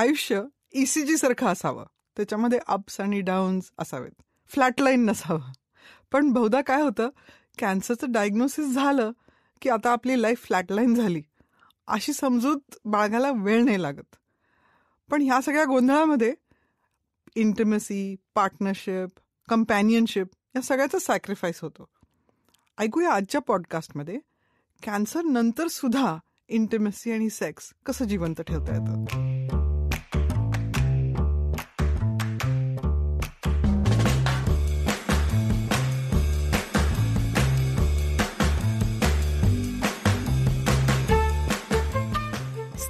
आयुष्य ECG e सारखं असावं त्याच्यामध्ये अप्स आणि डाऊन्स असावेत फ्लॅट लाईन नसावं पण बहुधा काय होतं कॅन्सरचं डायग्नोसिस झालं की आता आपली लाईफ फ्लॅटलाईन झाली अशी समजूत बाळगायला वेळ नाही लागत पण ह्या सगळ्या गोंधळामध्ये इंटिमसी पार्टनरशिप कंपॅनियनशिप या सगळ्याचा सॅक्रिफाईस होतो ऐकूया आजच्या पॉडकास्टमध्ये कॅन्सर नंतर सुद्धा इंटिमसी आणि सेक्स कसं जिवंत ठेवता येतं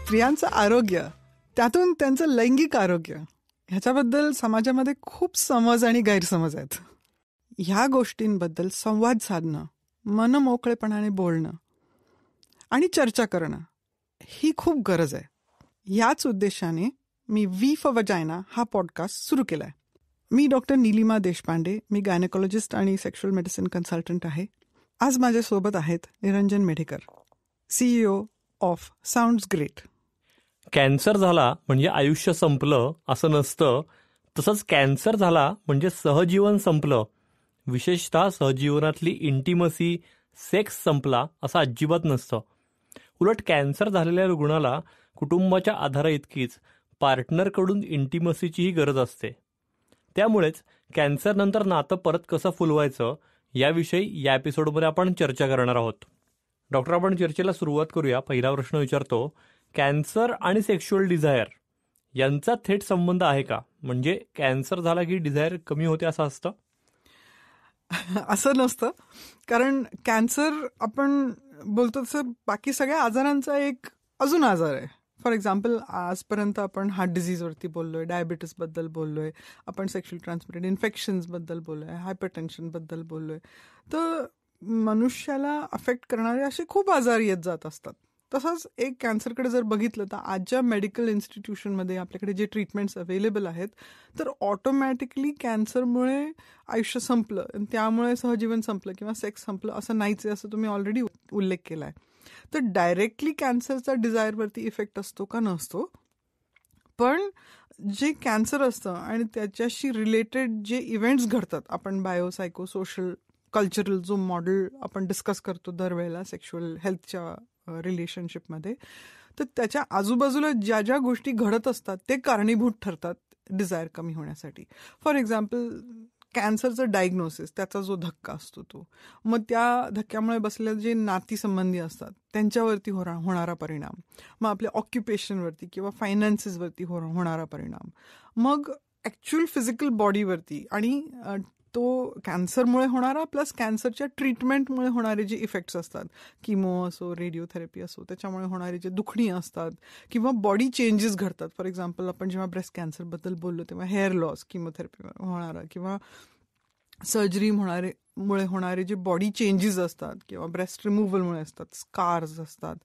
स्त्रियांचं आरोग्य त्यातून त्यांचं लैंगिक आरोग्य ह्याच्याबद्दल समाजामध्ये खूप समज आणि गैरसमज आहेत ह्या गोष्टींबद्दल संवाद साधणं मन मोकळेपणाने बोलणं आणि चर्चा करणं ही खूप गरज आहे याच उद्देशाने मी वी फॉर वजायना हा पॉडकास्ट सुरू केला आहे मी डॉक्टर निलिमा देशपांडे मी गायनेकॉलॉजिस्ट आणि सेक्शुअल मेडिसिन कन्सल्टंट आहे आज माझ्यासोबत आहेत Niranjan Medhekar CEO of Sounds Great cancer झाला म्हणजे आयुष्य संपलं असं नसतं तसंच कॅन्सर झाला म्हणजे सहजीवन संपलं विशेषतः सहजीवनातली इंटिमसी सेक्स संपला असं अजिबात नसतं उलट कॅन्सर झालेल्या रुग्णाला कुटुंबाच्या आधारा इतकीच पार्टनरकडून इंटिमसीचीही गरज असते त्यामुळेच कॅन्सरनंतर नातं परत कसं फुलवायचं याविषयी या एपिसोडमध्ये आपण चर्चा करणार आहोत डॉक्टर आपण चर्चेला सुरुवात करूया पहिला प्रश्न विचारतो कॅन्सर आणि सेक्शुअल डिझायर यांचा थेट संबंध आहे का म्हणजे कॅन्सर झाला की डिझायर कमी होते असं असतं असं नसतं कारण कॅन्सर आपण बोलतो तसं बाकी सगळ्या आजारांचा एक अजून आजार आहे फॉर एक्झाम्पल आजपर्यंत आपण हार्ट डिझीजवरती बोललो आहे डायबिटीसबद्दल बोललो आहे आपण सेक्शुअल ट्रान्समिटेड इन्फेक्शन्सबद्दल बोललो आहे टेन्शनबद्दल बोललो आहे तर मनुष्याला अफेक्ट करणारे असे खूप आजार येत जात असतात तसंच एक कॅन्सरकडे जर बघितलं तर आजच्या मेडिकल इन्स्टिट्यूशनमध्ये आपल्याकडे जे ट्रीटमेंट्स अवेलेबल आहेत तर ऑटोमॅटिकली कॅन्सरमुळे आयुष्य संपलं आणि त्यामुळे सहजीवन संपलं किंवा सेक्स संपलं असं नाहीच आहे असं तुम्ही ऑलरेडी उल्लेख केला आहे तर डायरेक्टली कॅन्सरचा डिझायरवरती इफेक्ट असतो का नसतो पण जे कॅन्सर असतं आणि त्याच्याशी रिलेटेड जे इव्हेंट्स घडतात आपण बायोसायको सोशल कल्चरल जो मॉडेल आपण डिस्कस करतो दरवेळेला सेक्शुअल हेल्थच्या रिलेशनशिपमध्ये तर त्याच्या आजूबाजूला ज्या ज्या गोष्टी घडत असतात ते कारणीभूत ठरतात डिझायर कमी होण्यासाठी फॉर एक्झाम्पल कॅन्सरचं डायग्नोसिस त्याचा जो धक्का असतो तो मग त्या धक्क्यामुळे बसलेले जे नातीसंबंधी असतात त्यांच्यावरती हो होणारा परिणाम मग आपल्या ऑक्युपेशनवरती किंवा फायनान्सेसवरती हो होणारा परिणाम मग ॲक्च्युअल फिजिकल बॉडीवरती आणि तो कॅन्सरमुळे होणारा प्लस कॅन्सरच्या ट्रीटमेंटमुळे होणारे जे इफेक्ट्स असतात किमो असो रेडिओथेरपी असो त्याच्यामुळे होणारे जे दुखणी असतात किंवा बॉडी चेंजेस घडतात फॉर एक्झाम्पल आपण जेव्हा ब्रेस्ट कॅन्सरबद्दल बोललो तेव्हा हेअर लॉस किमोथेरपी होणारा किंवा सर्जरी होणारे मुळे होणारे जे बॉडी चेंजेस असतात किंवा ब्रेस्ट रिमूव्हलमुळे असतात स्कार्स असतात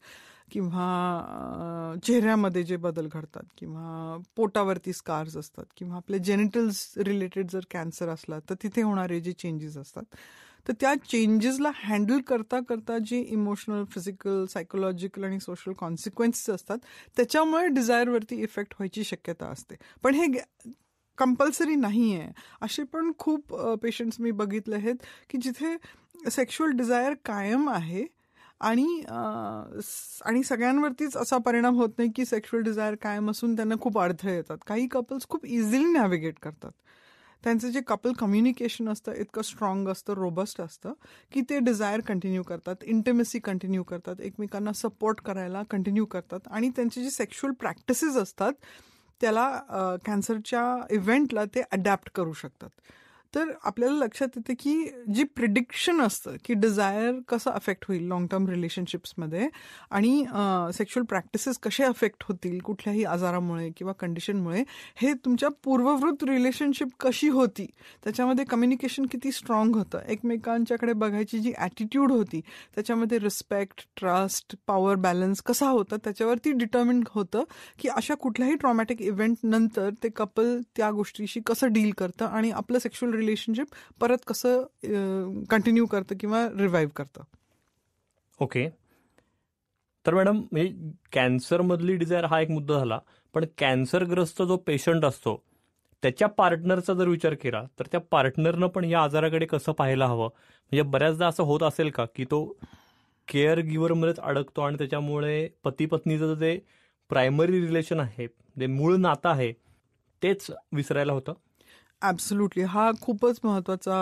किंवा चेहऱ्यामध्ये जे बदल घडतात किंवा पोटावरती स्कार्स असतात किंवा आपले जेनिटल्स रिलेटेड जर कॅन्सर असला तर तिथे होणारे जे चेंजेस असतात तर त्या चेंजेसला हँडल करता करता जे इमोशनल फिजिकल सायकोलॉजिकल आणि सोशल कॉन्सिक्वेन्सेस असतात त्याच्यामुळे डिझायरवरती इफेक्ट व्हायची शक्यता असते पण हे कंपल्सरी नाही आहे असे पण खूप पेशंट्स मी बघितले आहेत की जिथे सेक्शुअल डिझायर कायम आहे आणि आणि सगळ्यांवरतीच असा परिणाम होत नाही की सेक्शुअल डिझायर कायम असून त्यांना खूप अडथळे येतात काही कपल्स खूप इझिली नॅव्हिगेट करतात त्यांचं जे कपल कम्युनिकेशन असतं इतकं स्ट्रॉंग असतं रोबस्ट असतं की ते डिझायर कंटिन्यू करतात इंटिमेसी कंटिन्यू करतात एकमेकांना सपोर्ट करायला कंटिन्यू करतात आणि त्यांचे जे सेक्शुअल प्रॅक्टिसेस असतात त्याला कॅन्सरच्या इव्हेंटला ते अडॅप्ट करू शकतात तर आपल्याला लक्षात येतं की जी प्रिडिक्शन असतं की डिझायर कसं अफेक्ट होईल लॉंग टर्म रिलेशनशिप्समध्ये आणि सेक्शुअल प्रॅक्टिसेस कसे अफेक्ट होतील कुठल्याही आजारामुळे किंवा कंडिशनमुळे हे तुमच्या पूर्ववृत्त रिलेशनशिप कशी होती त्याच्यामध्ये कम्युनिकेशन किती स्ट्रॉंग होतं एकमेकांच्याकडे बघायची जी ॲटिट्यूड होती त्याच्यामध्ये रिस्पेक्ट ट्रस्ट पॉवर बॅलन्स कसा होता त्याच्यावरती डिटर्मिन होतं की अशा कुठल्याही ट्रॉमॅटिक इव्हेंटनंतर ते कपल त्या गोष्टीशी कसं डील करतं आणि आपलं सेक्शुअल रिलेशनशिप परत कसं कंटिन्यू करतं किंवा रिवाईव्ह करतं ओके तर मॅडम म्हणजे कॅन्सरमधली डिझायर हा एक मुद्दा झाला पण कॅन्सरग्रस्त जो पेशंट असतो त्याच्या पार्टनरचा जर विचार केला तर त्या पार्टनरनं पण या आजाराकडे कसं पाहायला हवं म्हणजे बऱ्याचदा असं होत असेल का की तो केअर गिव्हरमध्येच अडकतो आणि त्याच्यामुळे पती पत्नीचं जे प्रायमरी रिलेशन आहे जे मूळ नातं आहे तेच विसरायला होतं ॲब्सोल्युटली हा खूपच महत्त्वाचा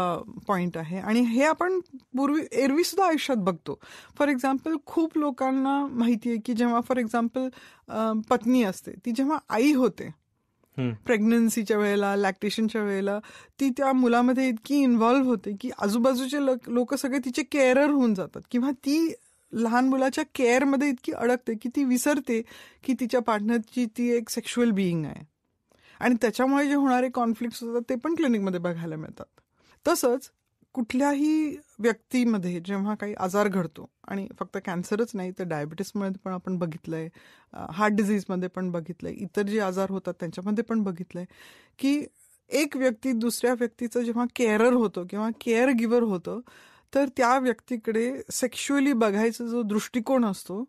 पॉईंट आहे आणि हे आपण पूर्वी एरवी सुद्धा आयुष्यात बघतो फॉर एक्झाम्पल खूप लोकांना माहिती आहे की जेव्हा फॉर एक्झाम्पल पत्नी असते ती जेव्हा आई होते प्रेग्नन्सीच्या वेळेला लॅक्टेशनच्या वेळेला ती त्या मुलामध्ये इतकी इन्व्हॉल्व्ह होते की आजूबाजूचे लोक सगळे तिचे केअरर होऊन जातात किंवा ती लहान मुलाच्या केअरमध्ये इतकी अडकते की ती विसरते की तिच्या पार्टनरची ती एक सेक्शुअल बिईंग आहे आणि त्याच्यामुळे जे होणारे कॉन्फ्लिक्ट होतात ते पण क्लिनिकमध्ये बघायला मिळतात तसंच कुठल्याही व्यक्तीमध्ये जेव्हा काही आजार घडतो आणि फक्त कॅन्सरच नाही तर डायबिटीसमध्ये पण आपण बघितलं आहे हार्ट डिझीजमध्ये पण बघितलं आहे इतर जे आजार होतात त्यांच्यामध्ये पण बघितलं आहे की एक व्यक्ती दुसऱ्या व्यक्तीचं जेव्हा केअरर होतं किंवा केअर गिवर होतं तर त्या व्यक्तीकडे सेक्शुअली बघायचा जो दृष्टिकोन असतो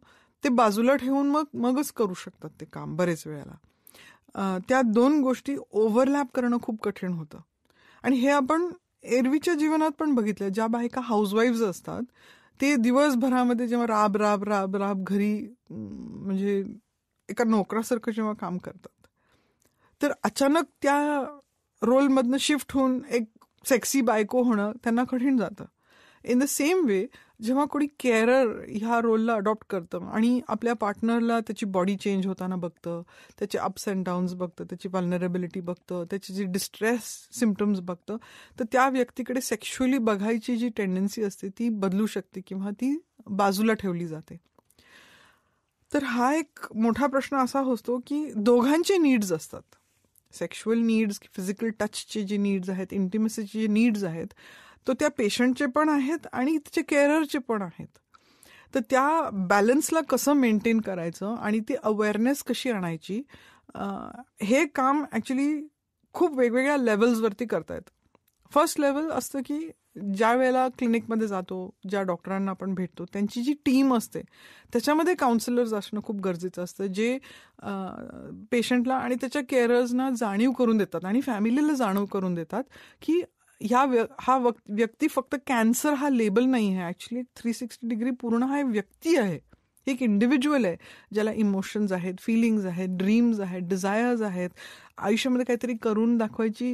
ते बाजूला ठेवून मग मगच करू शकतात ते काम बरेच वेळेला त्या दोन गोष्टी ओव्हरलॅप करणं खूप कठीण होतं आणि हे आपण एरवीच्या जीवनात पण बघितलं ज्या बायका हाऊसवाईफ असतात ते दिवसभरामध्ये जेव्हा राब राब राब राब घरी म्हणजे एका नोकरासारखं जेव्हा काम करतात तर अचानक त्या रोलमधनं शिफ्ट होऊन एक सेक्सी बायको होणं त्यांना कठीण जातं इन द सेम वे जेव्हा कोणी केअरर ह्या रोलला अडॉप्ट करतं आणि आपल्या पार्टनरला त्याची बॉडी चेंज होताना बघतं त्याचे अप्स अँड डाऊन्स बघतं त्याची वालनरेबिलिटी बघतं त्याची जी डिस्ट्रेस सिमटम्स बघतं तर त्या व्यक्तीकडे सेक्शुअली बघायची जी टेंडन्सी असते ती बदलू शकते किंवा ती बाजूला ठेवली जाते तर हा एक मोठा प्रश्न असा होतो की दोघांचे नीड्स असतात सेक्शुअल नीड्स फिजिकल टचचे जे नीड्स आहेत इंटिमेसीचे जे नीड्स आहेत तो त्या पेशंटचे पण आहेत आणि त्याचे केअररचे पण आहेत तर त्या बॅलन्सला कसं मेंटेन करायचं आणि ती अवेअरनेस कशी आणायची हे काम ॲक्च्युली खूप वेगवेगळ्या लेवल्सवरती करतायत फर्स्ट लेवल असतं की ज्या वेळेला क्लिनिकमध्ये जातो ज्या डॉक्टरांना आपण भेटतो त्यांची जी टीम असते त्याच्यामध्ये काउन्सिलर्स असणं खूप गरजेचं असतं जे पेशंटला आणि त्याच्या केअरर्सना जाणीव करून देतात आणि फॅमिलीला जाणीव करून देतात की ह्या हा व्यक्ती फक्त कॅन्सर हा लेबल नाही आहे ॲक्च्युली थ्री सिक्स्टी डिग्री पूर्ण हा व्यक्ती आहे एक इंडिव्हिज्युअल आहे ज्याला इमोशन्स आहेत फिलिंग्स आहेत ड्रीम्स आहेत डिझायर्स आहेत आयुष्यामध्ये काहीतरी करून दाखवायची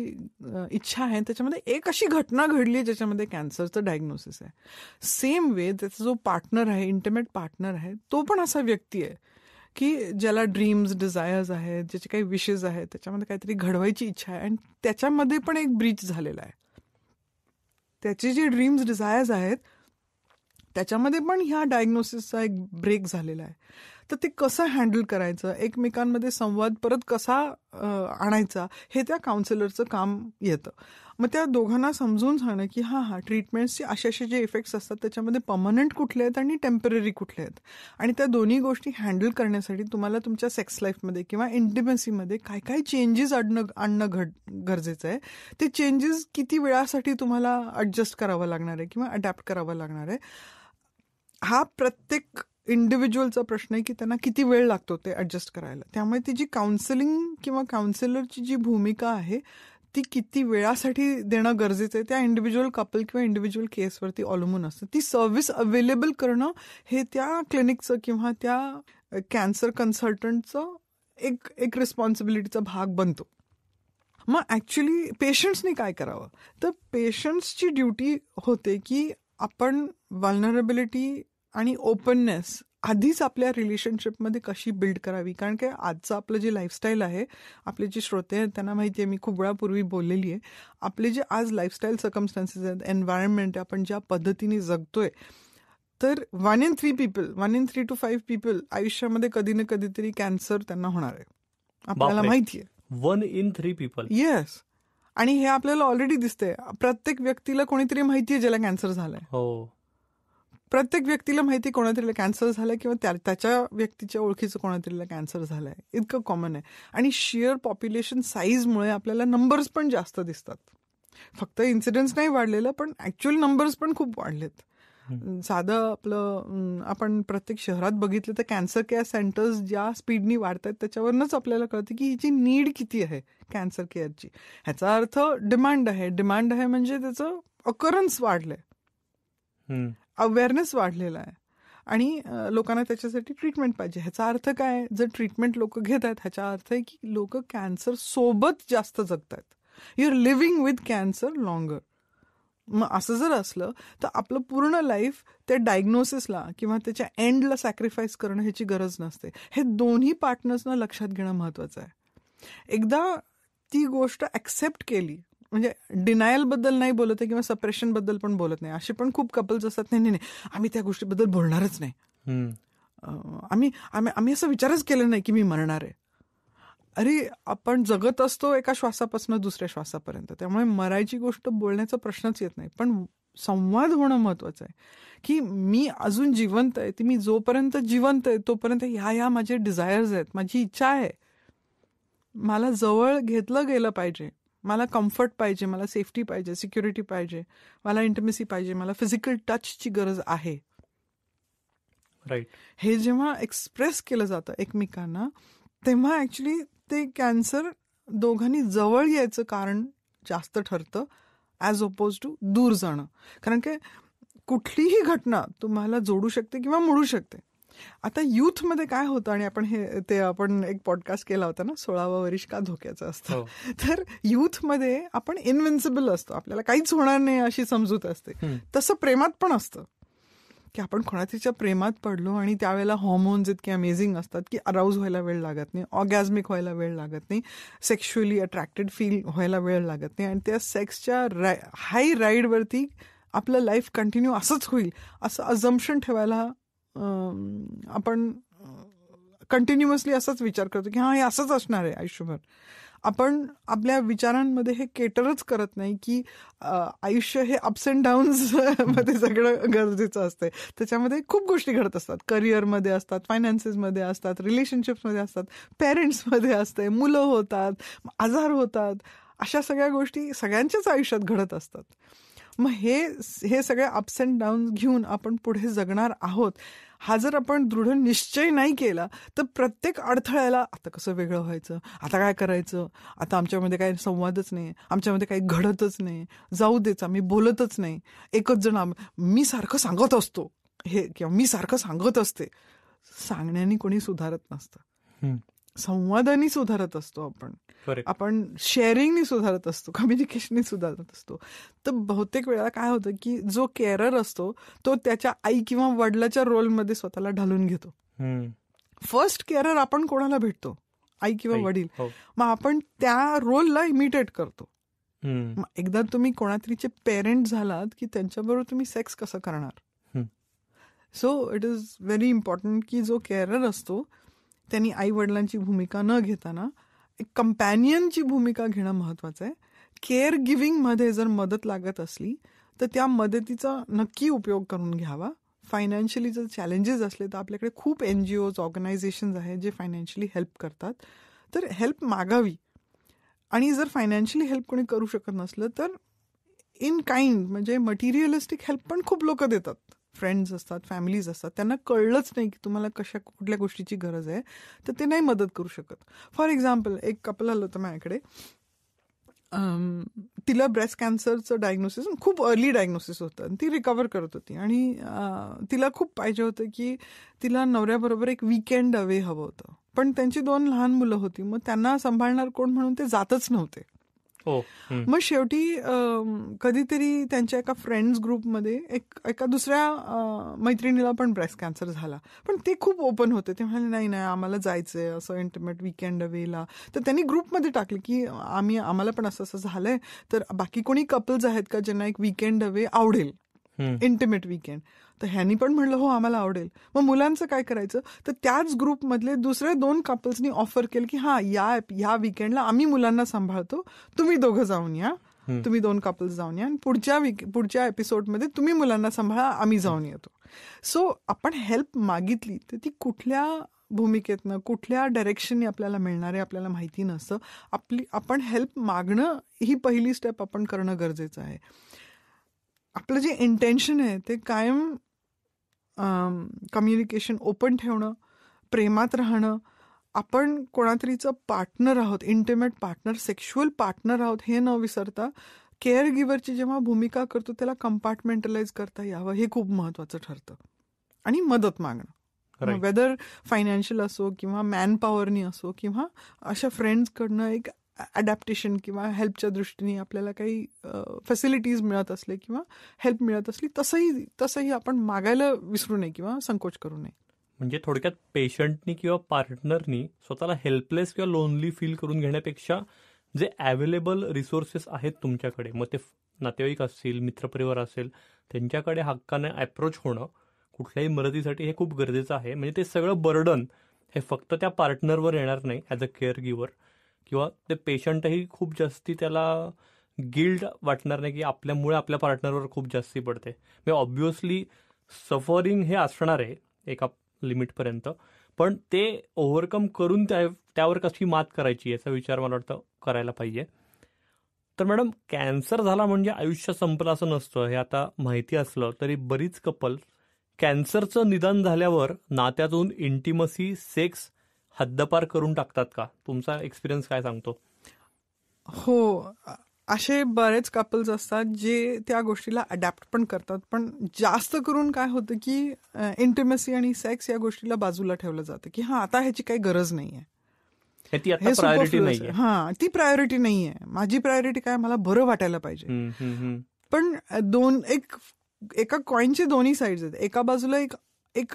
इच्छा आहे त्याच्यामध्ये एक अशी घटना घडली आहे ज्याच्यामध्ये कॅन्सरचं डायग्नोसिस आहे सेम वे त्याचा जो पार्टनर आहे इंटिमेट पार्टनर आहे तो पण असा व्यक्ती आहे की ज्याला ड्रीम्स डिझायर्स आहेत ज्याचे काही विशेस आहेत त्याच्यामध्ये काहीतरी घडवायची इच्छा आहे आणि त्याच्यामध्ये पण एक ब्रीच झालेला आहे त्याचे जे ड्रीम्स डिझायर्स आहेत त्याच्यामध्ये पण ह्या डायग्नोसिसचा एक ब्रेक झालेला आहे तर ते कसं हँडल करायचं एकमेकांमध्ये संवाद परत कसा आणायचा हे त्या काउन्सिलरचं काम येतं मग त्या दोघांना समजून सांगणं की हां हां ट्रीटमेंट्सचे असे असे जे इफेक्ट्स असतात त्याच्यामध्ये पर्मनंट कुठले आहेत आणि टेम्पररी कुठले आहेत आणि त्या दोन्ही गोष्टी हँडल करण्यासाठी तुम्हाला तुमच्या सेक्स लाईफमध्ये किंवा इंटिमेसीमध्ये काय काय चेंजेस आणणं आणणं घड गरजेचं आहे ते चेंजेस किती वेळासाठी तुम्हाला ॲडजस्ट करावं लागणार आहे किंवा अडॅप्ट करावं लागणार आहे हा प्रत्येक इंडिव्हिज्युअलचा प्रश्न आहे की त्यांना किती वेळ लागतो ते ॲडजस्ट करायला त्यामुळे ती जी काउन्सिलिंग किंवा काउन्सिलरची जी भूमिका आहे ती किती वेळासाठी देणं गरजेचं आहे त्या इंडिव्हिज्युअल कपल किंवा इंडिव्हिज्युअल केसवरती अवलंबून असतं ती सर्व्हिस अवेलेबल करणं हे त्या क्लिनिकचं किंवा त्या कॅन्सर कन्सल्टंटचं एक एक रिस्पॉन्सिबिलिटीचा भाग बनतो मग ॲक्च्युली पेशंट्सनी काय करावं तर पेशंट्सची ड्युटी होते की आपण वल्नरेबिलिटी आणि ओपननेस आधीच आपल्या रिलेशनशिपमध्ये कशी बिल्ड करावी कारण की आजचं आपलं जे लाईफस्टाईल आहे आपले जे श्रोते आहेत त्यांना माहिती आहे मी खूप वेळापूर्वी बोललेली आहे आपले जे आज लाईफस्टाईल सर्कमस्टान्सेस आहेत एन्व्हायरमेंट आपण ज्या पद्धतीने जगतोय तर one in three people one in three two five people आयुष्यामध्ये कधी ना कधीतरी कॅन्सर त्यांना होणार आहे आपल्याला माहितीये one in three people yes आणि हे आपल्याला ऑलरेडी दिसतंय प्रत्येक व्यक्तीला कोणीतरी माहितीये ज्याला कॅन्सर झालाय हो प्रत्येक व्यक्तीला माहिती कोणातरीला कॅन्सर झालाय किंवा त्याच्या व्यक्तीच्या ओळखीचं कोणातरीला कॅन्सर झालाय इतकं कॉमन आहे आणि शिअर पॉप्युलेशन साईजमुळे आपल्याला नंबर्स पण जास्त दिसतात फक्त इन्सिडेंट्स नाही वाढलेलं पण ऍक्च्युअल नंबर्स पण खूप वाढलेत साधं आपलं आपण प्रत्येक शहरात बघितलं तर कॅन्सर केअर सेंटर्स ज्या स्पीडनी आहेत त्याच्यावरनच आपल्याला कळतं की हिची नीड किती आहे कॅन्सर केअरची ह्याचा अर्थ डिमांड आहे डिमांड आहे म्हणजे त्याचं अकरन्स वाढलंय अवेअरनेस वाढलेला आहे आणि लोकांना त्याच्यासाठी ट्रीटमेंट पाहिजे ह्याचा अर्थ काय जर ट्रीटमेंट लोक घेत आहेत ह्याचा अर्थ आहे की लोक कॅन्सर सोबत जास्त जगतात your living with cancer longer मग असं जर असलं तर आपलं पूर्ण लाईफ त्या डायग्नोसिसला किंवा त्याच्या एंडला सॅक्रिफाईस करणं ह्याची गरज नसते हे दोन्ही पार्टनर्सना लक्षात घेणं महत्त्वाचं आहे एकदा ती गोष्ट ॲक्सेप्ट केली म्हणजे डिनायल बद्दल नाही बोलत किंवा सप्रेशन बद्दल पण बोलत नाही असे पण खूप कपल्स असतात नाही नाही आम्ही त्या गोष्टीबद्दल बोलणारच नाही आम्ही आम्ही आम्ही असं विचारच केला नाही की मी मरणार आहे अरे आपण जगत असतो एका श्वासापासून दुसऱ्या श्वासापर्यंत त्यामुळे मरायची गोष्ट बोलण्याचा प्रश्नच येत नाही पण संवाद होणं महत्वाचं आहे की मी अजून जिवंत आहे ती मी जोपर्यंत जिवंत आहे तोपर्यंत ह्या ह्या माझे डिझायर्स आहेत माझी इच्छा आहे मला जवळ घेतलं गेलं पाहिजे मला कम्फर्ट पाहिजे मला सेफ्टी पाहिजे सिक्युरिटी पाहिजे मला इंटमेसी पाहिजे मला फिजिकल टच ची गरज आहे राईट हे जेव्हा एक्सप्रेस केलं जातं एकमेकांना तेव्हा ऍक्च्युली ते कॅन्सर दोघांनी जवळ यायचं कारण जास्त ठरतं ऍज ओपोज टू दूर जाणं कारण की कुठलीही घटना तुम्हाला जोडू शकते किंवा मोडू शकते आता मध्ये काय होतं आणि आपण हे ते आपण एक पॉडकास्ट केला होता ना सोळावा वरिष का धोक्याचं असतं हो. तर मध्ये आपण इन्व्हिन्सिबल असतो आपल्याला काहीच होणार नाही अशी समजूत असते तसं प्रेमात पण असतं की आपण कोणाच्या प्रेमात पडलो आणि त्यावेळेला हॉर्मोन्स इतके अमेझिंग असतात की अराऊज व्हायला वेळ लागत नाही ऑगॅझमिक व्हायला वेळ लागत नाही सेक्शुअली अट्रॅक्टेड फील व्हायला वेळ लागत नाही आणि त्या सेक्सच्या हाय राईड वरती आपलं लाईफ कंटिन्यू असंच होईल असं अजम्पन ठेवायला आपण कंटिन्युअसली असाच विचार करतो की हां हे असंच असणार आहे आयुष्यभर आपण आपल्या विचारांमध्ये हे केटरच करत नाही की आयुष्य हे अप्स अँड डाऊन्स मध्ये सगळं गरजेचं असतंय त्याच्यामध्ये खूप गोष्टी घडत असतात करिअरमध्ये असतात फायनान्सेसमध्ये असतात रिलेशनशिप्समध्ये असतात पेरेंट्समध्ये असते मुलं होतात आजार होतात अशा सगळ्या गोष्टी सगळ्यांच्याच आयुष्यात घडत असतात मग हे हे सगळे अप्स अँड डाऊन्स घेऊन आपण पुढे जगणार आहोत हा जर आपण दृढ निश्चय नाही केला तर प्रत्येक अडथळ्याला आता कसं वेगळं व्हायचं आता काय करायचं आता आमच्यामध्ये काही संवादच नाही आमच्यामध्ये काही घडतच नाही जाऊ देच आम्ही बोलतच नाही एकच जण मी सारखं सांगत असतो हे किंवा मी सारखं सांगत असते सांगण्याने कोणी सुधारत नसतं संवादानी सुधारत असतो आपण आपण शेअरिंगनी सुधारत असतो कम्युनिकेशननी सुधारत असतो तर बहुतेक वेळा काय होतं की जो केअरर असतो तो त्याच्या आई किंवा वडिलाच्या रोलमध्ये स्वतःला ढालून घेतो फर्स्ट केअरर आपण कोणाला भेटतो आई किंवा वडील हो. मग आपण त्या रोलला इमिटेट करतो एकदा तुम्ही कोणातरीचे पेरेंट झालात की त्यांच्याबरोबर तुम्ही सेक्स कसं करणार so it is very important की जो केअरर असतो त्यांनी आई वडिलांची भूमिका न घेताना एक कंपॅनियनची भूमिका घेणं महत्त्वाचं आहे केअर मध्ये जर मदत लागत असली तर त्या मदतीचा नक्की उपयोग करून घ्यावा फायनान्शियली जर चॅलेंजेस असले तर आपल्याकडे खूप एन जी ओज ऑर्गनायझेशन्स आहेत जे फायनान्शियली हेल्प करतात तर हेल्प मागावी आणि जर फायनान्शियली हेल्प कोणी करू शकत नसलं तर इन काइंड म्हणजे मटेरियलिस्टिक हेल्प पण खूप लोक देतात फ्रेंड्स असतात फॅमिलीज असतात त्यांना कळलंच नाही की तुम्हाला कशा कुठल्या गोष्टीची गरज आहे तर ते नाही मदत करू शकत फॉर एक्झाम्पल एक कपल आलं होतं माझ्याकडे तिला ब्रेस्ट कॅन्सरचं डायग्नोसिस खूप अर्ली डायग्नोसिस होतं आणि ती रिकवर करत होती आणि तिला खूप पाहिजे होतं की तिला नवऱ्याबरोबर एक वीकेंड अवे हवं होतं पण त्यांची दोन लहान मुलं होती मग त्यांना सांभाळणार कोण म्हणून ते जातच नव्हते हो. मग शेवटी कधीतरी त्यांच्या एका फ्रेंड्स ग्रुपमध्ये एक एका दुसऱ्या मैत्रिणीला पण ब्रेस्ट कॅन्सर झाला पण ते खूप ओपन होते ते म्हणाले नाही नाही आम्हाला जायचंय असं इंटरमेट विकेंड वेला तर त्यांनी ग्रुपमध्ये टाकले की आम्ही आम्हाला पण असं असं झालंय तर बाकी कोणी कपल्स आहेत का ज्यांना एक विकेंड अवे आवडेल इंटिमेट वीकेंड तर ह्यांनी पण म्हणलं हो आम्हाला आवडेल मग मुलांचं काय करायचं तर त्याच ग्रुपमधले दुसरे दोन कपल्सनी ऑफर केलं की हा या ह्या विकेंडला आम्ही मुलांना सांभाळतो तुम्ही दोघं जाऊन या तुम्ही दोन कपल्स जाऊन या पुढच्या पुढच्या एपिसोडमध्ये तुम्ही मुलांना सांभाळा आम्ही जाऊन येतो सो आपण हेल्प मागितली तर ती कुठल्या भूमिकेतनं कुठल्या डायरेक्शनने आपल्याला मिळणारे आपल्याला माहिती नसतं आपली आपण हेल्प मागणं ही पहिली स्टेप आपण करणं गरजेचं आहे आपलं जे इंटेन्शन आहे ते कायम कम्युनिकेशन ओपन ठेवणं प्रेमात राहणं आपण कोणातरीचं पार्टनर आहोत इंटिमेट पार्टनर सेक्शुअल पार्टनर आहोत हे न विसरता केअर गिव्हरची जेव्हा भूमिका करतो त्याला कंपार्टमेंटलाइज करता यावं हे खूप महत्वाचं ठरतं आणि मदत मागणं वेदर फायनान्शियल असो किंवा मॅनपॉवरनी असो किंवा अशा फ्रेंड्सकडनं एक ॲडॅप्टेशन किंवा हेल्पच्या दृष्टीने आपल्याला काही फॅसिलिटीज मिळत असले किंवा हेल्प मिळत असली तसंही तसंही आपण मागायला विसरू नये किंवा संकोच करू नये म्हणजे थोडक्यात पेशंटनी किंवा पार्टनरनी स्वतःला हेल्पलेस किंवा लोनली फील करून घेण्यापेक्षा जे अवेलेबल रिसोर्सेस आहेत तुमच्याकडे मग ते नातेवाईक असतील मित्रपरिवार असेल त्यांच्याकडे हक्काने अप्रोच होणं कुठल्याही मदतीसाठी हे खूप गरजेचं आहे म्हणजे ते सगळं बर्डन हे फक्त त्या पार्टनरवर येणार नाही ॲज अ केअर गिवर किंवा ते पेशंटही खूप जास्ती त्याला गिल्ड वाटणार नाही की आपल्यामुळे आपल्या पार्टनरवर खूप जास्ती पडते म्हणजे ऑब्विसली सफरिंग हे असणार आहे एका लिमिटपर्यंत पण ते ओव्हरकम करून त्या त्यावर कशी मात करायची याचा विचार मला वाटतं करायला पाहिजे तर मॅडम कॅन्सर झाला म्हणजे आयुष्य संपलं असं नसतं हे आता माहिती असलं तरी बरीच कपल कॅन्सरचं निदान झाल्यावर नात्यातून इंटिमसी सेक्स हद्दपार करून टाकतात का तुमचा एक्सपिरियन्स काय सांगतो हो असे बरेच कपल्स असतात जे त्या गोष्टीला अडॅप्ट पण करतात पण जास्त करून काय होतं की इंटिमेसी आणि सेक्स या गोष्टीला बाजूला ठेवलं जातं की हा आता ह्याची काही गरज नाही आहे प्रायोरिटी हा ती प्रायोरिटी नाही आहे माझी प्रायोरिटी काय मला बरं वाटायला पाहिजे पण दोन एक एका कॉईनचे दोन्ही साईड आहेत एका बाजूला एक एक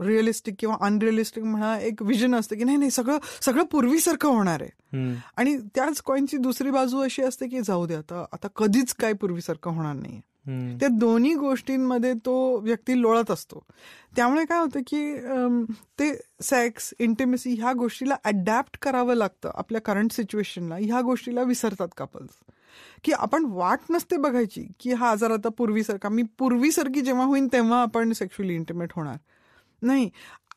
रिअलिस्टिक किंवा अनरिअलिस्टिक म्हणा एक विजन असतं की नाही नाही सगळं सगळं पूर्वीसारखं होणार आहे आणि त्याच कॉईनची दुसरी बाजू अशी असते की जाऊ दे आता आता कधीच काय पूर्वीसारखं होणार नाही त्या दोन्ही गोष्टींमध्ये तो व्यक्ती लोळत असतो त्यामुळे काय होतं की ते सेक्स इंटिमेसी ह्या गोष्टीला अडॅप्ट करावं लागतं आपल्या करंट सिच्युएशनला ह्या गोष्टीला विसरतात कपल्स की आपण वाट नसते बघायची की हा आजार आता पूर्वीसारखा मी पूर्वीसारखी जेव्हा होईल तेव्हा आपण सेक्शुअली इंटिमेट होणार नाही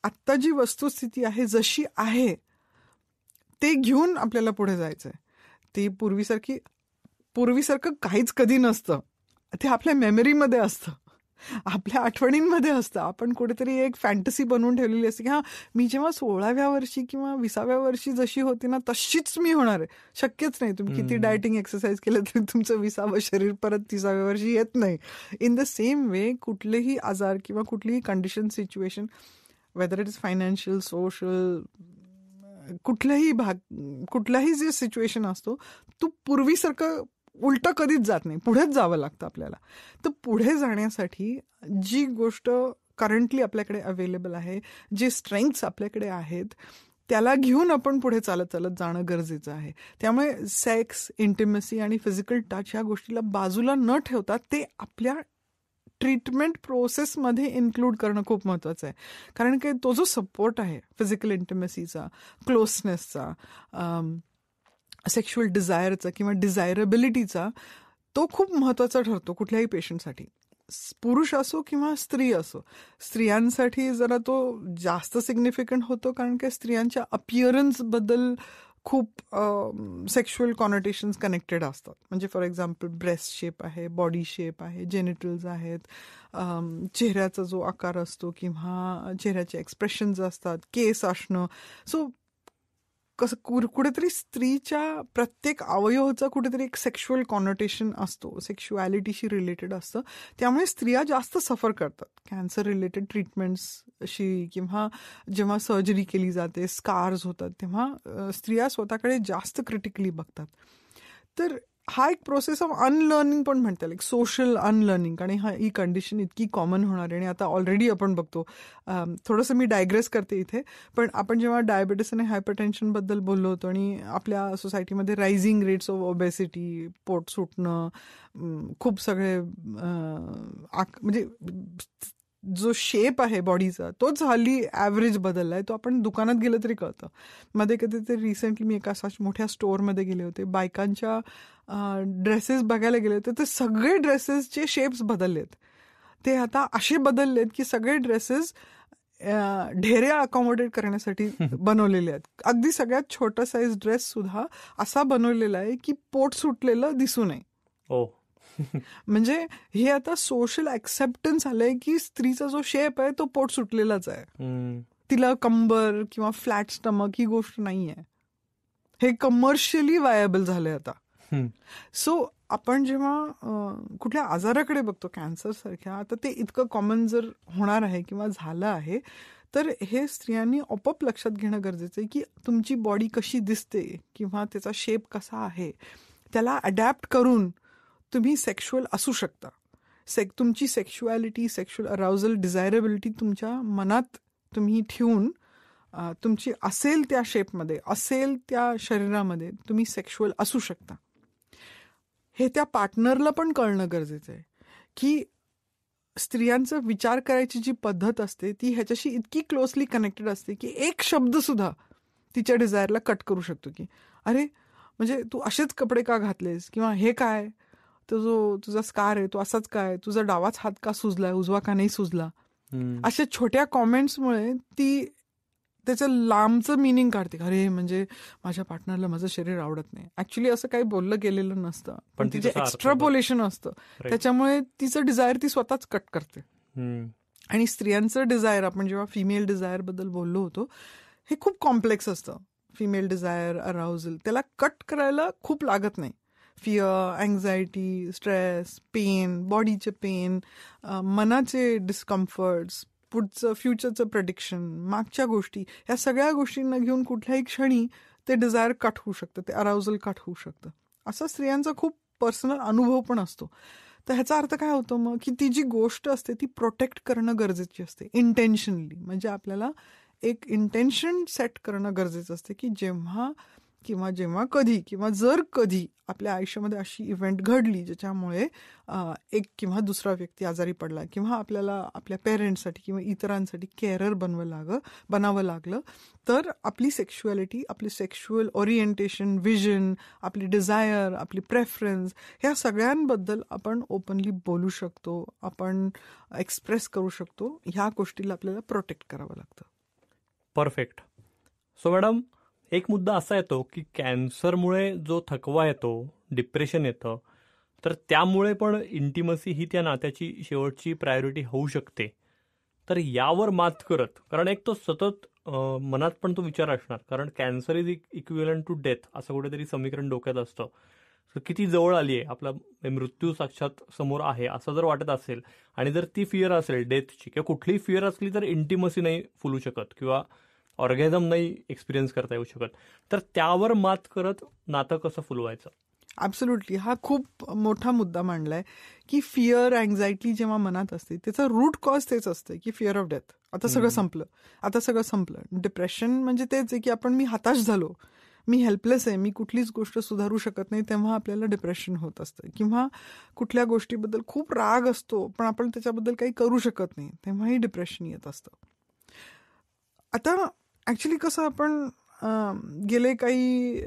आत्ता जी वस्तुस्थिती आहे जशी आहे ते घेऊन आपल्याला पुढे जायचं आहे ती पूर्वीसारखी पूर्वीसारखं काहीच कधी नसतं ते आपल्या मेमरीमध्ये असतं आपल्या आठवणींमध्ये असतं आपण कुठेतरी एक फॅन्टसी बनवून ठेवलेली असते की हा मी जेव्हा सोळाव्या वर्षी किंवा विसाव्या वर्षी जशी होती ना तशीच मी होणार आहे शक्यच नाही तुम्ही किती डायटिंग एक्सरसाइज केलं तरी तुमचं विसावं शरीर परत तिसाव्या वर्षी येत नाही इन द सेम वे कुठलेही आजार किंवा कुठलीही condition situation whether it is financial social कुठलाही भाग कुठलाही जे सिच्युएशन असतो तू पूर्वीसारखं उलटं कधीच जात नाही पुढेच जावं लागतं आपल्याला तर पुढे जाण्यासाठी जी गोष्ट करंटली आपल्याकडे अवेलेबल आहे जे स्ट्रेंथ्स आपल्याकडे आहेत त्याला घेऊन आपण पुढे चालत चालत जाणं गरजेचं आहे त्यामुळे सेक्स इंटिमसी आणि फिजिकल टच ह्या गोष्टीला बाजूला न ठेवता ते आपल्या ट्रीटमेंट प्रोसेसमध्ये इन्क्लूड करणं खूप महत्त्वाचं आहे कारण की तो जो सपोर्ट आहे फिजिकल इंटिमसीचा क्लोजनेसचा सेक्शुअल डिझायरचा किंवा डिझायरेबिलिटीचा तो खूप महत्त्वाचा ठरतो कुठल्याही पेशंटसाठी पुरुष असो किंवा स्त्री असो स्त्रियांसाठी जरा तो जास्त सिग्निफिकंट होतो कारण की स्त्रियांच्या अपिअरन्सबद्दल खूप सेक्शुअल कॉनोटेशन कनेक्टेड असतात म्हणजे फॉर एक्झाम्पल ब्रेस्ट शेप आहे बॉडी शेप आहे जेनिटल्स आहेत चेहऱ्याचा जो आकार असतो किंवा चेहऱ्याचे एक्सप्रेशन्स असतात केस असणं सो कसं कुठेतरी स्त्रीच्या प्रत्येक अवयवाचा कुठेतरी एक सेक्शुअल कॉनोटेशन असतो सेक्शुॲलिटीशी रिलेटेड असतं त्यामुळे स्त्रिया जास्त सफर करतात कॅन्सर रिलेटेड ट्रीटमेंट्सशी किंवा जेव्हा सर्जरी केली जाते स्कार्स होतात तेव्हा स्त्रिया स्वतःकडे जास्त क्रिटिकली बघतात तर हा एक प्रोसेस ऑफ अनलर्निंग पण म्हणते लाईक सोशल अनलर्निंग आणि हा ही कंडिशन इतकी कॉमन होणार आहे आणि आता ऑलरेडी आपण बघतो थोडंसं मी डायग्रेस करते इथे पण आपण जेव्हा डायबिटीस आणि हायपरटेन्शनबद्दल बोललो होतो आणि आपल्या सोसायटीमध्ये रायझिंग रेट्स ऑफ ओबेसिटी पोट सुटणं खूप सगळे म्हणजे जो शेप आहे बॉडीचा तोच हल्ली ॲव्हरेज बदलला आहे तो आपण दुकानात गेलं तरी कळतं मध्ये कधी रिसेंटली मी एका असा मोठ्या स्टोअरमध्ये गेले होते बायकांच्या ड्रेसेस बघायला गेले होते तर सगळे ड्रेसेसचे शेप्स बदललेत ते आता असे बदललेत की सगळे ड्रेसेस ढेऱ्या अकॉमोडेट करण्यासाठी बनवलेले आहेत अगदी सगळ्यात छोटा साईज ड्रेस सुद्धा असा बनवलेला आहे की पोट सुटलेलं दिसू नये हो. म्हणजे हे आता सोशल ऍक्सेप्टन्स आलंय की स्त्रीचा जो शेप आहे तो पोट सुटलेलाच आहे तिला कंबर किंवा फ्लॅट स्टमक ही गोष्ट नाहीये हे कमर्शियली वायबल झालंय आता सो आपण जेव्हा कुठल्या आजाराकडे बघतो कॅन्सर सारख्या आता ते इतकं कॉमन जर होणार आहे किंवा झालं आहे तर हे स्त्रियांनी ऑपअप लक्षात घेणं गरजेचं आहे की तुमची बॉडी कशी दिसते किंवा त्याचा शेप कसा आहे त्याला अडॅप्ट करून तुम्ही सेक्शुअल असू शकता सेक तुमची सेक्शुॲलिटी सेक्शुअल अराउजल डिझायरेबिलिटी तुमच्या मनात तुम्ही ठेवून तुमची असेल त्या शेपमध्ये असेल त्या शरीरामध्ये तुम्ही सेक्शुअल असू शकता हे त्या पार्टनरला पण कळणं गरजेचं आहे की स्त्रियांचं विचार करायची जी पद्धत असते ती ह्याच्याशी इतकी क्लोजली कनेक्टेड असते की एक शब्दसुद्धा तिच्या डिझायरला कट करू शकतो की अरे म्हणजे तू असेच कपडे का घातलेस किंवा हे काय तो जो तुझा स्कार आहे तो असाच काय तुझा डावाच हात का सुजलाय उजवा का नाही सुजला अशा छोट्या मुळे ती त्याचं लांबच मिनिंग काढते अरे म्हणजे माझ्या पार्टनरला माझं शरीर आवडत नाही ऍक्च्युली असं काही बोललं गेलेलं नसतं पण तिचं एक्स्ट्रापोलेशन असतं त्याच्यामुळे तिचं डिझायर ती स्वतःच कट करते आणि स्त्रियांचं डिझायर आपण जेव्हा फिमेल डिझायर बद्दल बोललो होतो हे खूप कॉम्प्लेक्स असतं फिमेल डिझायर अराउजल त्याला कट करायला खूप लागत नाही फिअर अँझायटी स्ट्रेस पेन बॉडीचे पेन मनाचे डिस्कम्फर्ट्स पुढचं फ्युचरचं प्रडिक्शन मागच्या गोष्टी ह्या सगळ्या गोष्टींना घेऊन कुठल्याही क्षणी ते डिझायर कट होऊ शकतं ते अराउजल कट होऊ शकतं असा स्त्रियांचा खूप पर्सनल अनुभव पण असतो तर ह्याचा अर्थ काय होतो मग की ती जी गोष्ट असते ती प्रोटेक्ट करणं गरजेची असते इंटेन्शनली म्हणजे आपल्याला एक इंटेन्शन सेट करणं गरजेचं असते की जेव्हा किंवा जेव्हा कधी किंवा जर कधी आपल्या आयुष्यामध्ये अशी इव्हेंट घडली ज्याच्यामुळे एक किंवा दुसरा व्यक्ती आजारी पडला किंवा आपल्याला आपल्या पेरेंट्ससाठी किंवा इतरांसाठी केअरर बनवं लागं बनावं लागलं तर आपली सेक्शुॲलिटी आपली सेक्शुअल ओरिएंटेशन व्हिजन आपली डिझायर आपली प्रेफरन्स ह्या सगळ्यांबद्दल आपण ओपनली बोलू शकतो आपण एक्सप्रेस करू शकतो ह्या गोष्टीला आपल्याला प्रोटेक्ट करावं लागतं परफेक्ट सो मॅडम एक मुद्दा असा येतो की कॅन्सरमुळे जो थकवा येतो डिप्रेशन येतं तर त्यामुळे पण इंटिमसी ही त्या नात्याची शेवटची प्रायोरिटी होऊ शकते तर यावर मात करत कारण एक तो सतत मनात पण तो विचार असणार कारण cancer is equivalent to death असं कुठेतरी समीकरण डोक्यात असतं तर किती जवळ आली आहे आपला म्हणजे मृत्यू साक्षात समोर आहे असं जर वाटत असेल आणि जर ती फिअर असेल डेथची किंवा कुठलीही फिअर असली तर इंटिमसी नाही फुलू शकत किंवा ऑर्गॅझम नाही एक्सपिरियन्स करता येऊ शकत तर त्यावर मात करत नातं कसं फुलवायचं ॲब्सोल्युटली हा खूप मोठा मुद्दा मांडलाय की फिअर अँझायटी जेव्हा मनात असते त्याचा रूट कॉज तेच असतं की फिअर ऑफ डेथ आता सगळं संपलं आता सगळं संपलं डिप्रेशन म्हणजे तेच आहे की आपण मी हताश झालो मी हेल्पलेस आहे मी कुठलीच गोष्ट सुधारू शकत नाही तेव्हा आपल्याला डिप्रेशन होत असतं किंवा कुठल्या गोष्टीबद्दल खूप राग असतो पण आपण त्याच्याबद्दल काही करू शकत नाही तेव्हाही डिप्रेशन येत असतं आता ॲक्च्युली कसं आपण गेले काही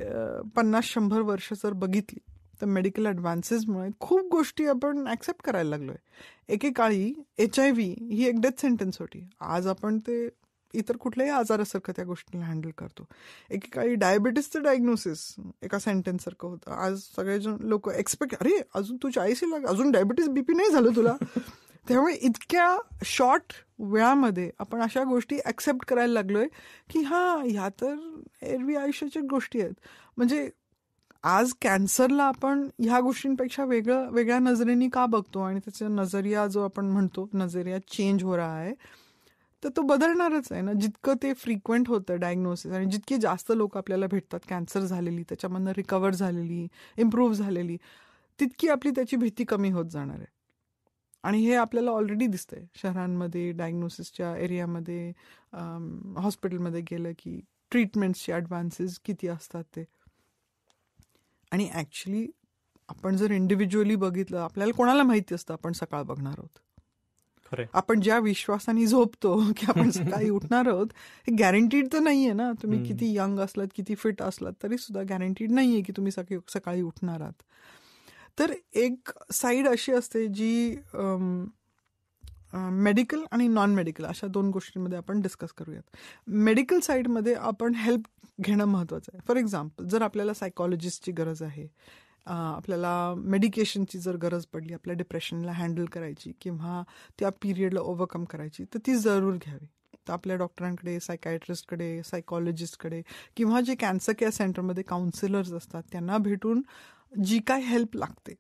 पन्नास शंभर वर्ष जर बघितली तर मेडिकल ॲडव्हान्सेसमुळे खूप गोष्टी आपण ॲक्सेप्ट करायला लागलो आहे एकेकाळी एच आय व्ही ही एक डेथ सेंटेन्स होती आज आपण ते इतर कुठल्याही आजारासारखं त्या गोष्टीला हँडल करतो एकेकाळी डायबिटीसचं डायग्नोसिस एका सेंटेन्ससारखं होतं आज सगळेजण लोक एक्सपेक्ट अरे अजून तू चाळीस लाग अजून डायबिटीस बीपी नाही झालं तुला त्यामुळे इतक्या शॉर्ट वेळामध्ये आपण अशा गोष्टी ॲक्सेप्ट करायला लागलोय की हां ह्या तर एरवी आयुष्याच्या गोष्टी आहेत म्हणजे आज कॅन्सरला आपण ह्या गोष्टींपेक्षा वेगळं वेगळ्या नजरेने का बघतो आणि त्याचा नजरिया जो आपण म्हणतो नजरिया चेंज हो रहा आहे तर तो बदलणारच आहे ना जितकं ते फ्रिक्वेंट होतं डायग्नोसिस आणि जितके जास्त लोक आपल्याला भेटतात कॅन्सर झालेली त्याच्यामधनं रिकवर झालेली इम्प्रूव्ह झालेली तितकी आपली त्याची भीती कमी होत जाणार आहे आणि हे आपल्याला ऑलरेडी दिसतंय शहरांमध्ये डायग्नोसिसच्या एरियामध्ये हॉस्पिटलमध्ये गेलं की ट्रीटमेंट्सचे ॲडव्हान्सेस किती असतात ते आणि ॲक्च्युली आपण जर इंडिव्हिज्युअली बघितलं आपल्याला कोणाला माहिती असतं आपण सकाळ बघणार आहोत आपण ज्या विश्वासाने झोपतो की आपण सकाळी उठणार आहोत हे गॅरंटीड तर नाहीये ना तुम्ही किती यंग असलात किती फिट असलात तरी सुद्धा गॅरंटीड नाहीये की तुम्ही सकाळी सकाळी उठणार आहात तर एक साईड अशी असते जी मेडिकल आणि नॉन मेडिकल अशा दोन गोष्टींमध्ये आपण डिस्कस करूयात मेडिकल साईडमध्ये आपण हेल्प घेणं महत्त्वाचं आहे फॉर एक्झाम्पल जर आपल्याला सायकॉलॉजिस्टची गरज आहे आपल्याला मेडिकेशनची जर गरज पडली आपल्या डिप्रेशनला हँडल करायची किंवा त्या पिरियडला ओव्हरकम करायची तर ती जरूर घ्यावी तर आपल्या डॉक्टरांकडे सायकायट्रिस्टकडे सायकॉलॉजिस्टकडे किंवा जे कॅन्सर केअर सेंटरमध्ये काउन्सिलर्स असतात त्यांना भेटून जी काय हेल्प लागते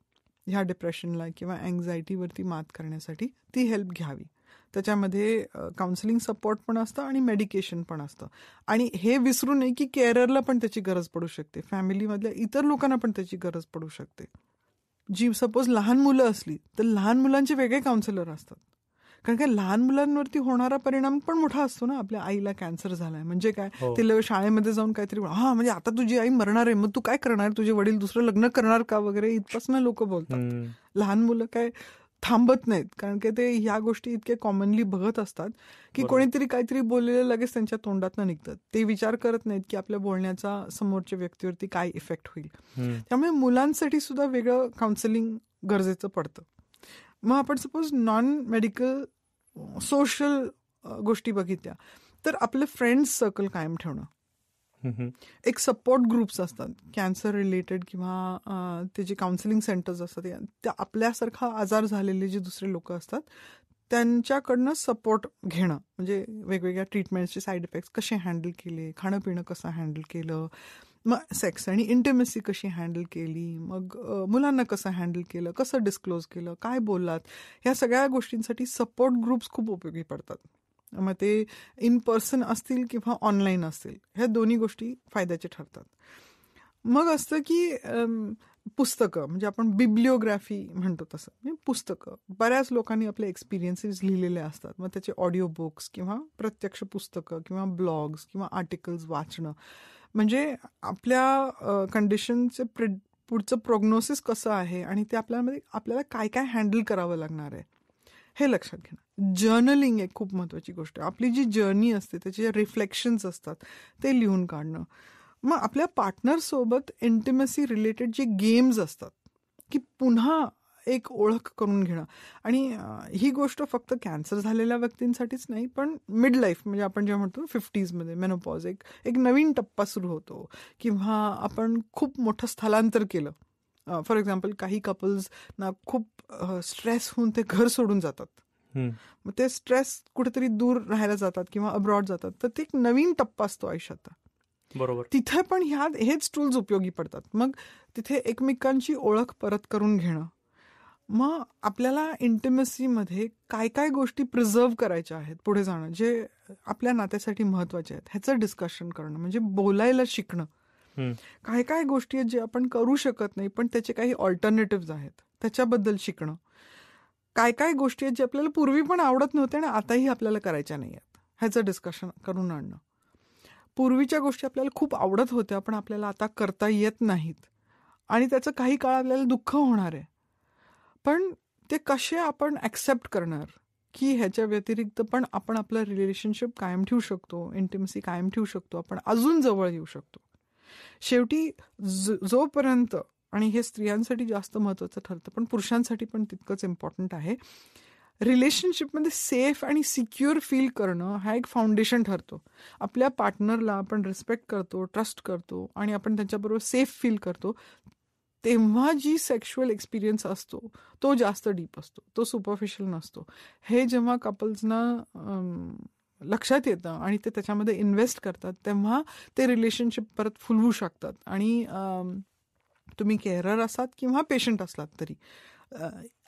ह्या डिप्रेशनला किंवा अँझायटीवरती मात करण्यासाठी ती हेल्प घ्यावी त्याच्यामध्ये काउन्सिलिंग सपोर्ट पण असतं आणि मेडिकेशन पण असतं आणि हे विसरू नये की केअरला पण त्याची गरज पडू शकते फॅमिलीमधल्या इतर लोकांना पण त्याची गरज पडू शकते जी सपोज लहान मुलं असली तर लहान मुलांचे वेगळे काउन्सिलर असतात कारण काय लहान मुलांवरती होणारा परिणाम पण मोठा असतो ना आपल्या आईला कॅन्सर झालाय म्हणजे काय हो. ते शाळेमध्ये जाऊन काहीतरी हा म्हणजे आता तुझी आई मरणार आहे मग तू काय करणार तुझे वडील दुसरं लग्न करणार का वगैरे इथपासून लोक बोलतात लहान मुलं काय थांबत नाहीत कारण की ते ह्या गोष्टी इतके कॉमनली बघत असतात की कोणीतरी काहीतरी बोललेलं लगेच त्यांच्या तोंडात निघतात ते विचार करत नाहीत की आपल्या बोलण्याचा समोरच्या व्यक्तीवरती काय इफेक्ट होईल त्यामुळे मुलांसाठी सुद्धा वेगळं काउन्सिलिंग गरजेचं पडतं मग आपण सपोज नॉन मेडिकल सोशल गोष्टी बघितल्या तर आपले फ्रेंड्स सर्कल कायम ठेवणं एक सपोर्ट ग्रुप्स असतात कॅन्सर रिलेटेड किंवा ते जे काउन्सिलिंग सेंटर्स असतात त्या आपल्यासारखा आजार झालेले जे दुसरे लोक असतात त्यांच्याकडनं सपोर्ट घेणं म्हणजे वेगवेगळ्या ट्रीटमेंटचे साईड इफेक्ट्स कसे हँडल केले खाणं पिणं कसं हँडल केलं मग सेक्स आणि इंटिमेसी कशी हँडल केली मग मुलांना कसं हँडल केलं कसं डिस्क्लोज केलं काय बोललात ह्या सगळ्या गोष्टींसाठी सपोर्ट ग्रुप्स खूप उपयोगी पडतात मग ते इन पर्सन असतील किंवा ऑनलाईन असतील ह्या दोन्ही गोष्टी फायद्याचे ठरतात मग असतं की पुस्तकं म्हणजे आपण बिब्लिओग्राफी म्हणतो तसं म्हणजे पुस्तकं बऱ्याच लोकांनी आपले एक्सपिरियन्सेस लिहिलेले असतात मग त्याचे ऑडिओ बुक्स किंवा प्रत्यक्ष पुस्तकं किंवा ब्लॉग्स किंवा आर्टिकल्स वाचणं म्हणजे आपल्या कंडिशनचे पुढचं प्रोग्नोसिस कसं आहे आणि ते आपल्यामध्ये आपल्याला काय काय हँडल करावं लागणार आहे हे लक्षात घेणं जर्नलिंग एक खूप महत्त्वाची गोष्ट आहे आपली जी जर्नी असते त्याचे जे रिफ्लेक्शन्स असतात ते लिहून काढणं मग आपल्या पार्टनरसोबत इंटिमसी रिलेटेड जे गेम्स असतात की पुन्हा एक ओळख करून घेणं आणि ही गोष्ट फक्त कॅन्सर झालेल्या व्यक्तींसाठीच नाही पण मिड लाईफ म्हणजे आपण जेव्हा म्हणतो फिफ्टीजमध्ये मेनोपॉज एक एक नवीन टप्पा सुरू होतो किंवा आपण खूप मोठं स्थलांतर केलं फॉर एक्झाम्पल काही कपल्सना खूप स्ट्रेस होऊन ते घर सोडून जातात मग ते स्ट्रेस कुठेतरी दूर राहायला जातात किंवा अब्रॉड जातात तर ते एक नवीन टप्पा असतो आयुष्यात बरोबर तिथे पण ह्या हेच टूल्स उपयोगी पडतात मग तिथे एकमेकांची ओळख परत करून घेणं मग आपल्याला इंटिमसीमध्ये काय काय गोष्टी प्रिझर्व करायच्या आहेत पुढे जाणं जे आपल्या नात्यासाठी महत्वाचे आहेत ह्याचं डिस्कशन करणं म्हणजे बोलायला शिकणं काय काय गोष्टी आहेत जे आपण करू शकत नाही पण त्याचे काही ऑल्टरनेटिव्ह आहेत त्याच्याबद्दल शिकणं काय काय गोष्टी आहेत जे आपल्याला पूर्वी पण आवडत नव्हत्या आणि आताही आपल्याला करायच्या नाही आहेत ह्याचं डिस्कशन करून आणणं पूर्वीच्या गोष्टी आपल्याला खूप आवडत होत्या पण आपल्याला आता करता येत नाहीत आणि त्याचं काही काळ आपल्याला दुःख होणार आहे पण ते कसे आपण ऍक्सेप्ट करणार की ह्याच्या व्यतिरिक्त पण आपण आपलं रिलेशनशिप कायम ठेवू शकतो इंटिमसी कायम ठेवू शकतो आपण अजून जवळ येऊ शकतो शेवटी जोपर्यंत आणि हे स्त्रियांसाठी जास्त महत्त्वाचं ठरतं पण पुरुषांसाठी पण तितकंच इम्पॉर्टंट आहे रिलेशनशिपमध्ये सेफ आणि सिक्युअर फील करणं हा एक फाउंडेशन ठरतो आपल्या पार्टनरला आपण रिस्पेक्ट करतो ट्रस्ट करतो आणि आपण त्यांच्याबरोबर सेफ फील करतो तेव्हा जी सेक्शुअल एक्सपिरियन्स असतो तो जास्त डीप असतो तो सुपरफिशियल नसतो हे जेव्हा कपल्सना लक्षात येतं आणि ते त्याच्यामध्ये इन्व्हेस्ट करतात तेव्हा ते रिलेशनशिप परत फुलवू शकतात आणि तुम्ही केअरर असात किंवा पेशंट असलात तरी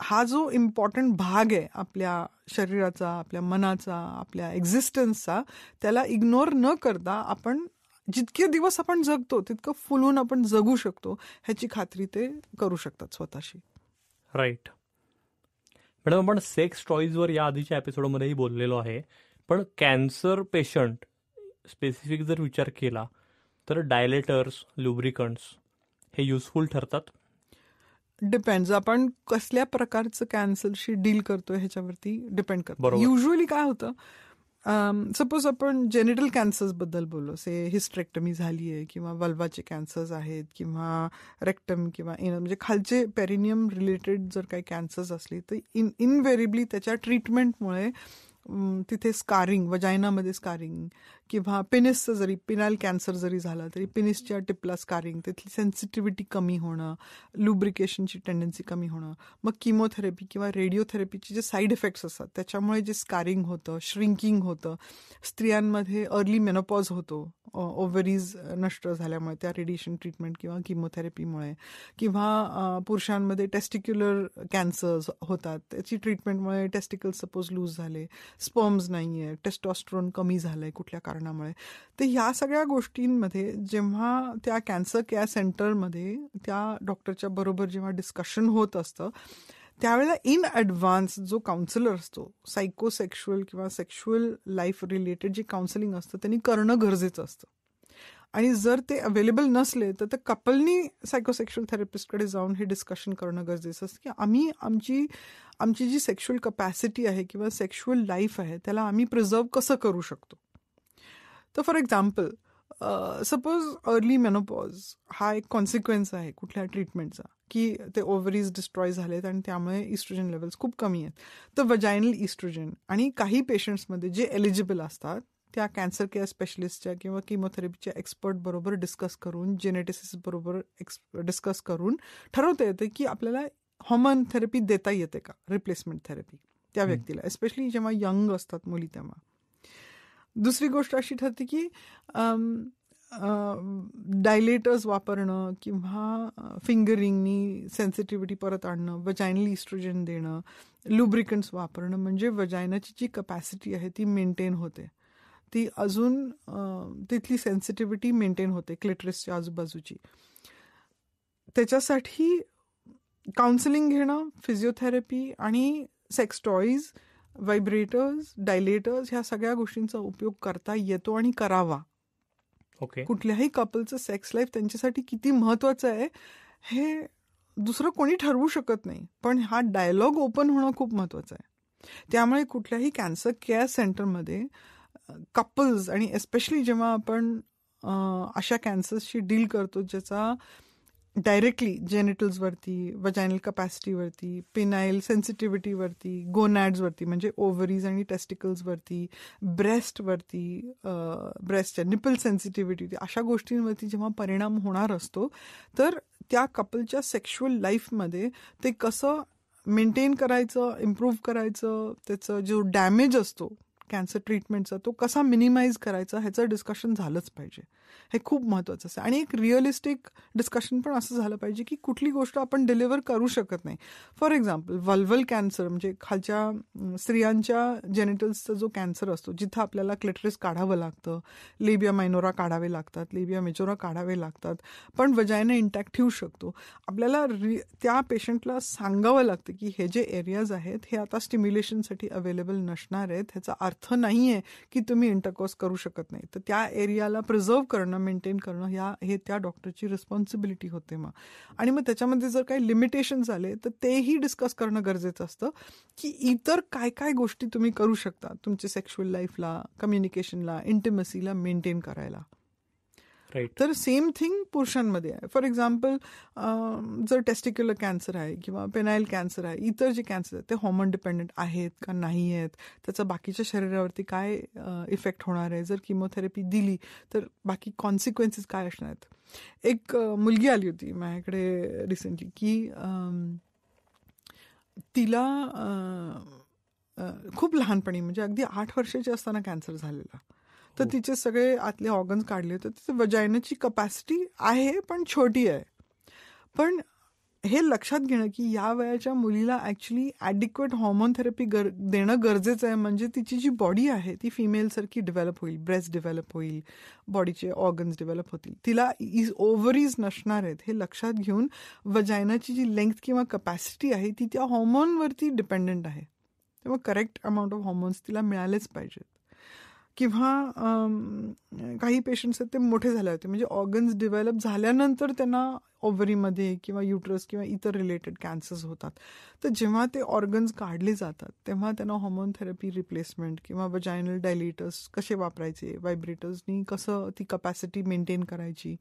हा जो इम्पॉर्टंट भाग आहे आपल्या शरीराचा आपल्या मनाचा आपल्या एक्झिस्टन्सचा त्याला इग्नोर न करता आपण जितके दिवस आपण जगतो तितकं फुलून आपण जगू शकतो ह्याची खात्री ते करू शकतात स्वतःशी राईट मॅडम आपण सेक्स टॉईजवर या आधीच्या एपिसोडमध्येही बोललेलो आहे पण कॅन्सर पेशंट स्पेसिफिक जर विचार केला तर डायलेटर्स लुब्रिकंट्स हे युजफुल ठरतात डिपेंड आपण कसल्या प्रकारचं कॅन्सरशी डील करतोय ह्याच्यावरती डिपेंड करतो युजली काय होतं सपोज um, आपण जेनिटल कॅन्सर्सबद्दल बोललो से हिस्ट्रेक्टमी झाली आहे किंवा वल्वाचे कॅन्सर्स आहेत किंवा रेक्टम किंवा म्हणजे खालचे पेरिनियम रिलेटेड जर काही कॅन्सर्स असले तर इन इनवेरिबली त्याच्या ट्रीटमेंटमुळे um, तिथे स्कारिंग वजायनामध्ये स्कारिंग किंवा पेनिसचं जरी पिनाईल कॅन्सर जरी झाला तरी पिनिसच्या टिपला स्कारिंग तिथली सेन्सिटिव्हिटी कमी होणं लुब्रिकेशनची टेंडन्सी कमी होणं मग किमोथेरपी किंवा रेडिओथेरपीचे जे साईड इफेक्ट्स असतात त्याच्यामुळे जे स्कारिंग होतं श्रिंकिंग होतं स्त्रियांमध्ये अर्ली मेनोपॉज होतो ओव्हरीज नष्ट झाल्यामुळे त्या रेडिएशन ट्रीटमेंट किंवा किमोथेरपीमुळे किंवा पुरुषांमध्ये टेस्टिक्युलर कॅन्सर्स होतात त्याची ट्रीटमेंटमुळे टेस्टिकल सपोज लूज झाले स्पर्म्स नाही आहे टेस्टॉस्ट्रॉन कमी झालं आहे कुठल्या कारणामुळे तर ह्या सगळ्या गोष्टींमध्ये जेव्हा त्या कॅन्सर केअर सेंटरमध्ये त्या डॉक्टरच्या बरोबर जेव्हा डिस्कशन होत असतं त्यावेळेला इन ॲडव्हान्स जो काउन्सिलर असतो सायकोसेक्शुअल किंवा सेक्शुअल लाईफ रिलेटेड जे काउन्सिलिंग असतं त्यांनी करणं गरजेचं असतं आणि जर ते अवेलेबल नसले तर त्या कपलनी सायकोसेक्शुअल थेरपिस्टकडे जाऊन हे डिस्कशन करणं गरजेचं असतं की आम्ही आमची आमची जी सेक्शुअल कपॅसिटी आहे किंवा सेक्शुअल लाईफ आहे त्याला आम्ही प्रिझर्व कसं करू शकतो तर for example suppose early menopause हा एक कॉन्सिक्वेन्स आहे कुठल्या ट्रीटमेंटचा की ते ओव्हरीज डिस्ट्रॉय झालेत आणि त्यामुळे इस्ट्रोजन लेवल्स खूप कमी आहेत तर वजायनल इस्ट्रोजन आणि काही पेशंट्समध्ये जे एलिजिबल असतात त्या कॅन्सर केअर स्पेशलिस्टच्या किंवा किमोथेरपीच्या एक्सपर्ट बरोबर डिस्कस करून जेनेटिसिस बरोबर एक्स डिस्कस करून ठरवता येते की आपल्याला हॉमन थेरपी देता येते का रिप्लेसमेंट थेरपी त्या व्यक्तीला एस्पेशली जेव्हा यंग असतात मुली तेव्हा दुसरी गोष्ट अशी ठरते की डायलेटर्स वापरणं किंवा फिंगरिंगनी सेन्सिटिव्हिटी परत आणणं वजायनल इस्ट्रोजन देणं लुब्रिकंट्स वापरणं म्हणजे वजायनाची जी कपॅसिटी आहे ती मेंटेन होते ती अजून तिथली सेन्सिटिव्हिटी मेंटेन होते क्लेटरिसच्या आजूबाजूची त्याच्यासाठी काउन्सिलिंग घेणं फिजिओथेरपी आणि सेक्स टॉईज व्हायब्रेटर्स डायलेटर्स ह्या सगळ्या गोष्टींचा उपयोग करता येतो आणि करावा ओके कुठल्याही कपलचं सेक्स लाईफ त्यांच्यासाठी किती महत्वाचं आहे हे दुसरं कोणी ठरवू शकत नाही पण हा डायलॉग ओपन होणं खूप महत्वाचं आहे त्यामुळे कुठल्याही कॅन्सर केअर सेंटरमध्ये कपल्स आणि एस्पेशली जेव्हा आपण अशा कॅन्सरशी डील करतो ज्याचा डायरेक्टली जेनेटल्सवरती वजायनल कपॅसिटीवरती पिनाईल सेन्सिटिव्हिटीवरती गोनॅड्सवरती म्हणजे ओव्हरीज आणि टेस्टिकल्सवरती ब्रेस्टवरती ब्रेस्टच्या निपल सेन्सिटिव्हिटी अशा गोष्टींवरती जेव्हा परिणाम होणार असतो तर त्या कपलच्या सेक्शुअल लाईफमध्ये ते कसं मेंटेन करायचं इम्प्रूव्ह करायचं त्याचं जो डॅमेज असतो कॅन्सर ट्रीटमेंटचा तो कसा मिनिमाइज करायचा ह्याचं डिस्कशन झालंच पाहिजे हे खूप महत्त्वाचं असतं आणि एक रिअलिस्टिक डिस्कशन पण असं झालं पाहिजे की कुठली गोष्ट आपण डिलिव्हर करू शकत नाही फॉर एक्झाम्पल वल्वल कॅन्सर म्हणजे खालच्या स्त्रियांच्या जेनेटल्सचा जो कॅन्सर असतो जिथं आपल्याला क्लेटरिस काढावं लागतं लेबिया मायनोरा काढावे लागतात लेबिया मेजोरा काढावे लागतात पण वजायनं इंटॅक्ट ठेवू शकतो आपल्याला रि त्या पेशंटला सांगावं लागतं की हे जे एरियाज आहेत हे आता स्टिम्युलेशनसाठी अवेलेबल नसणार आहेत ह्याचा अर्थ अर्थ नाही आहे की तुम्ही इंटरकोर्स करू शकत नाही तर त्या एरियाला प्रिझर्व्ह करणं मेंटेन करणं या हे त्या डॉक्टरची रिस्पॉन्सिबिलिटी होते मग आणि मग त्याच्यामध्ये जर काही लिमिटेशन आले तर तेही डिस्कस करणं गरजेचं असतं की इतर काय काय गोष्टी तुम्ही करू शकता तुमच्या सेक्शुअल लाईफला कम्युनिकेशनला इंटिमसीला मेंटेन करायला राईट तर सेम थिंग पुरुषांमध्ये आहे फॉर एक्झाम्पल जर टेस्टिक्युलर कॅन्सर आहे किंवा पेनाईल कॅन्सर आहे इतर जे कॅन्सर आहेत ते हॉर्मोन डिपेंडंट आहेत का नाही आहेत त्याचा बाकीच्या शरीरावरती काय इफेक्ट होणार आहे जर किमोथेरपी दिली तर बाकी कॉन्सिक्वेन्सेस काय असणार आहेत एक मुलगी आली होती माझ्याकडे रिसेंटली की तिला खूप लहानपणी म्हणजे अगदी आठ वर्षाची असताना कॅन्सर झालेला तर तिचे सगळे आतले ऑर्गन्स काढले तर तिथे वजायनाची कपॅसिटी आहे पण छोटी आहे पण हे लक्षात घेणं की या वयाच्या मुलीला ॲक्च्युली ॲडिक्वेट हॉर्मोन थेरपी गर देणं गरजेचं आहे म्हणजे तिची जी बॉडी आहे ती फिमेलसारखी डेव्हलप होईल ब्रेस्ट डेव्हलप होईल बॉडीचे ऑर्गन्स डेव्हलप होतील तिला इज ओव्हरीज नसणार आहेत हे लक्षात घेऊन वजायनाची जी लेंथ किंवा कपॅसिटी आहे ती त्या हॉर्मोनवरती डिपेंडंट आहे तेव्हा करेक्ट अमाऊंट ऑफ हॉर्मोन्स तिला मिळालेच पाहिजेत किंवा काही पेशंट्स आहेत ते मोठे झाले होते म्हणजे ऑर्गन्स डेव्हलप झाल्यानंतर त्यांना ओव्हरीमध्ये किंवा युट्रस किंवा इतर रिलेटेड कॅन्सर्स होतात तर जेव्हा ते ऑर्गन्स काढले जातात तेव्हा त्यांना हॉर्मोन थेरपी रिप्लेसमेंट किंवा वजायनल डायलिटर्स कसे वापरायचे व्हायब्रेटर्सनी कसं ती कपॅसिटी मेंटेन करायची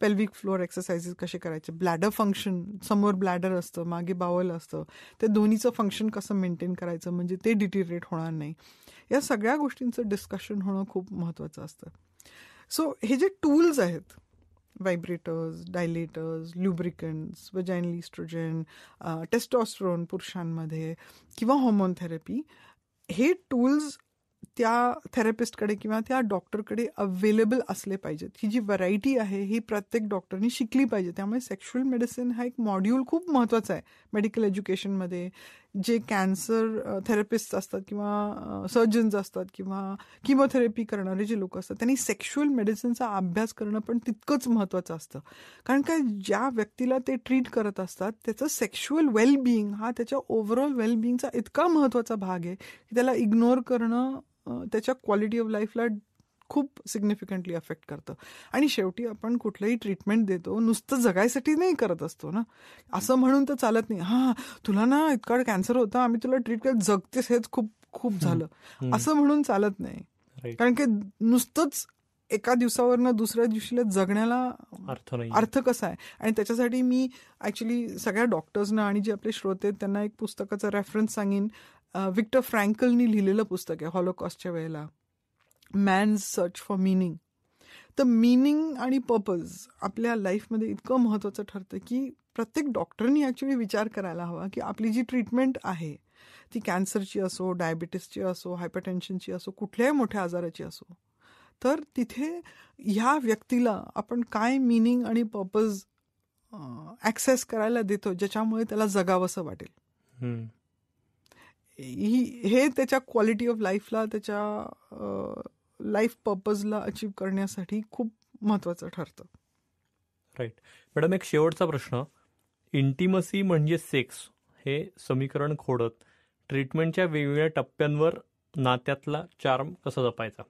पेल्विक फ्लोअर एक्सरसाइजेस कसे करायचे ब्लॅडर फंक्शन समोर ब्लॅडर असतं मागे बावल असतं ते दोन्हीचं फंक्शन कसं मेंटेन करायचं म्हणजे ते डिटिरेट होणार नाही या सगळ्या गोष्टींचं डिस्कशन कनेक्शन होणं खूप महत्त्वाचं असतं सो हे जे टूल्स आहेत व्हायब्रेटर्स डायलेटर्स ल्युब्रिकंट्स वजायन लिस्ट्रोजन टेस्टॉस्ट्रोन पुरुषांमध्ये किंवा हॉर्मोन थेरपी हे टूल्स त्या थेरपिस्टकडे किंवा त्या डॉक्टरकडे अवेलेबल असले पाहिजेत ही जी व्हरायटी आहे ही प्रत्येक डॉक्टरनी शिकली पाहिजे त्यामुळे सेक्शुअल मेडिसिन हा एक मॉड्यूल खूप महत्त्वाचा आहे मेडिकल एज्युकेशनमध्ये जे कॅन्सर थेरपिस्ट असतात किंवा सर्जन्स असतात किंवा किमोथेरपी करणारे जे लोक असतात त्यांनी सेक्शुअल मेडिसिनचा अभ्यास करणं पण तितकंच महत्त्वाचं असतं कारण काय ज्या व्यक्तीला ते ट्रीट करत असतात त्याचं सेक्शुअल वेलबिईंग हा त्याच्या ओव्हरऑल वेलबिईंगचा इतका महत्त्वाचा भाग आहे की त्याला इग्नोर करणं त्याच्या क्वालिटी ऑफ लाईफला खूप सिग्निफिकंटली अफेक्ट करतं आणि शेवटी आपण कुठलंही ट्रीटमेंट देतो नुसतं जगायसाठी नाही करत असतो ना असं म्हणून तर चालत नाही हां तुला ना इतका कॅन्सर होता आम्ही तुला ट्रीट करत जगतेस हेच खूप खूप झालं असं म्हणून चालत नाही कारण की नुसतंच एका दिवसावरनं दुसऱ्या दिवशीला जगण्याला अर्थ अर्थ कसा आहे आणि त्याच्यासाठी मी ऍक्च्युली सगळ्या डॉक्टर्सना आणि जे आपले श्रोते त्यांना एक पुस्तकाचा रेफरन्स सांगेन विक्टर फ्रँकलनी लिहिलेलं पुस्तक आहे हॉलोकॉस्टच्या वेळेला मॅन्स सर्च फॉर मिनिंग तर मिनिंग आणि पर्पज आपल्या लाईफमध्ये इतकं महत्त्वाचं ठरतं की प्रत्येक डॉक्टरनी ॲक्च्युली विचार करायला हवा की आपली जी ट्रीटमेंट आहे ती कॅन्सरची असो डायबिटीसची असो हायपरटेन्शनची असो कुठल्याही मोठ्या आजाराची असो तर तिथे ह्या व्यक्तीला आपण काय मिनिंग आणि पर्पज ॲक्सेस करायला देतो ज्याच्यामुळे त्याला जगावंसं वाटेल ही हे त्याच्या क्वालिटी ऑफ लाईफला त्याच्या लाईफ पर्पजला अचीव करण्यासाठी खूप महत्वाचं ठरतं राईट मॅडम एक शेवटचा प्रश्न इंटिमसी म्हणजे सेक्स हे समीकरण खोडत ट्रीटमेंटच्या वेगवेगळ्या टप्प्यांवर नात्यातला चार्म कसा जपायचा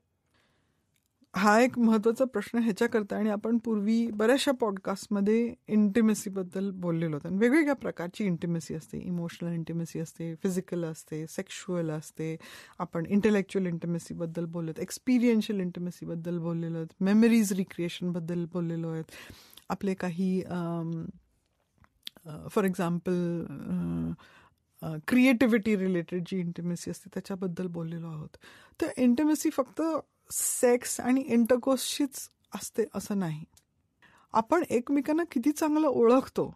हा एक महत्त्वाचा प्रश्न ह्याच्याकरता आणि आपण पूर्वी बऱ्याचशा पॉडकास्टमध्ये इंटिमेसीबद्दल बोललेलो होतो वेगवेगळ्या प्रकारची इंटिमेसी असते इमोशनल इंटिमेसी असते फिजिकल असते सेक्शुअल असते आपण इंटेलेक्च्युअल इंटिमेसीबद्दल आहेत एक्सपिरियन्शियल इंटिमेसीबद्दल बोललेलो आहेत मेमरीज रिक्रिएशनबद्दल बोललेलो आहेत आपले काही फॉर एक्झाम्पल क्रिएटिव्हिटी रिलेटेड जी इंटिमेसी असते त्याच्याबद्दल बोललेलो आहोत तर इंटिमेसी फक्त सेक्स आणि इंटरकोर्सशीच असते असं नाही आपण एकमेकांना किती चांगलं ओळखतो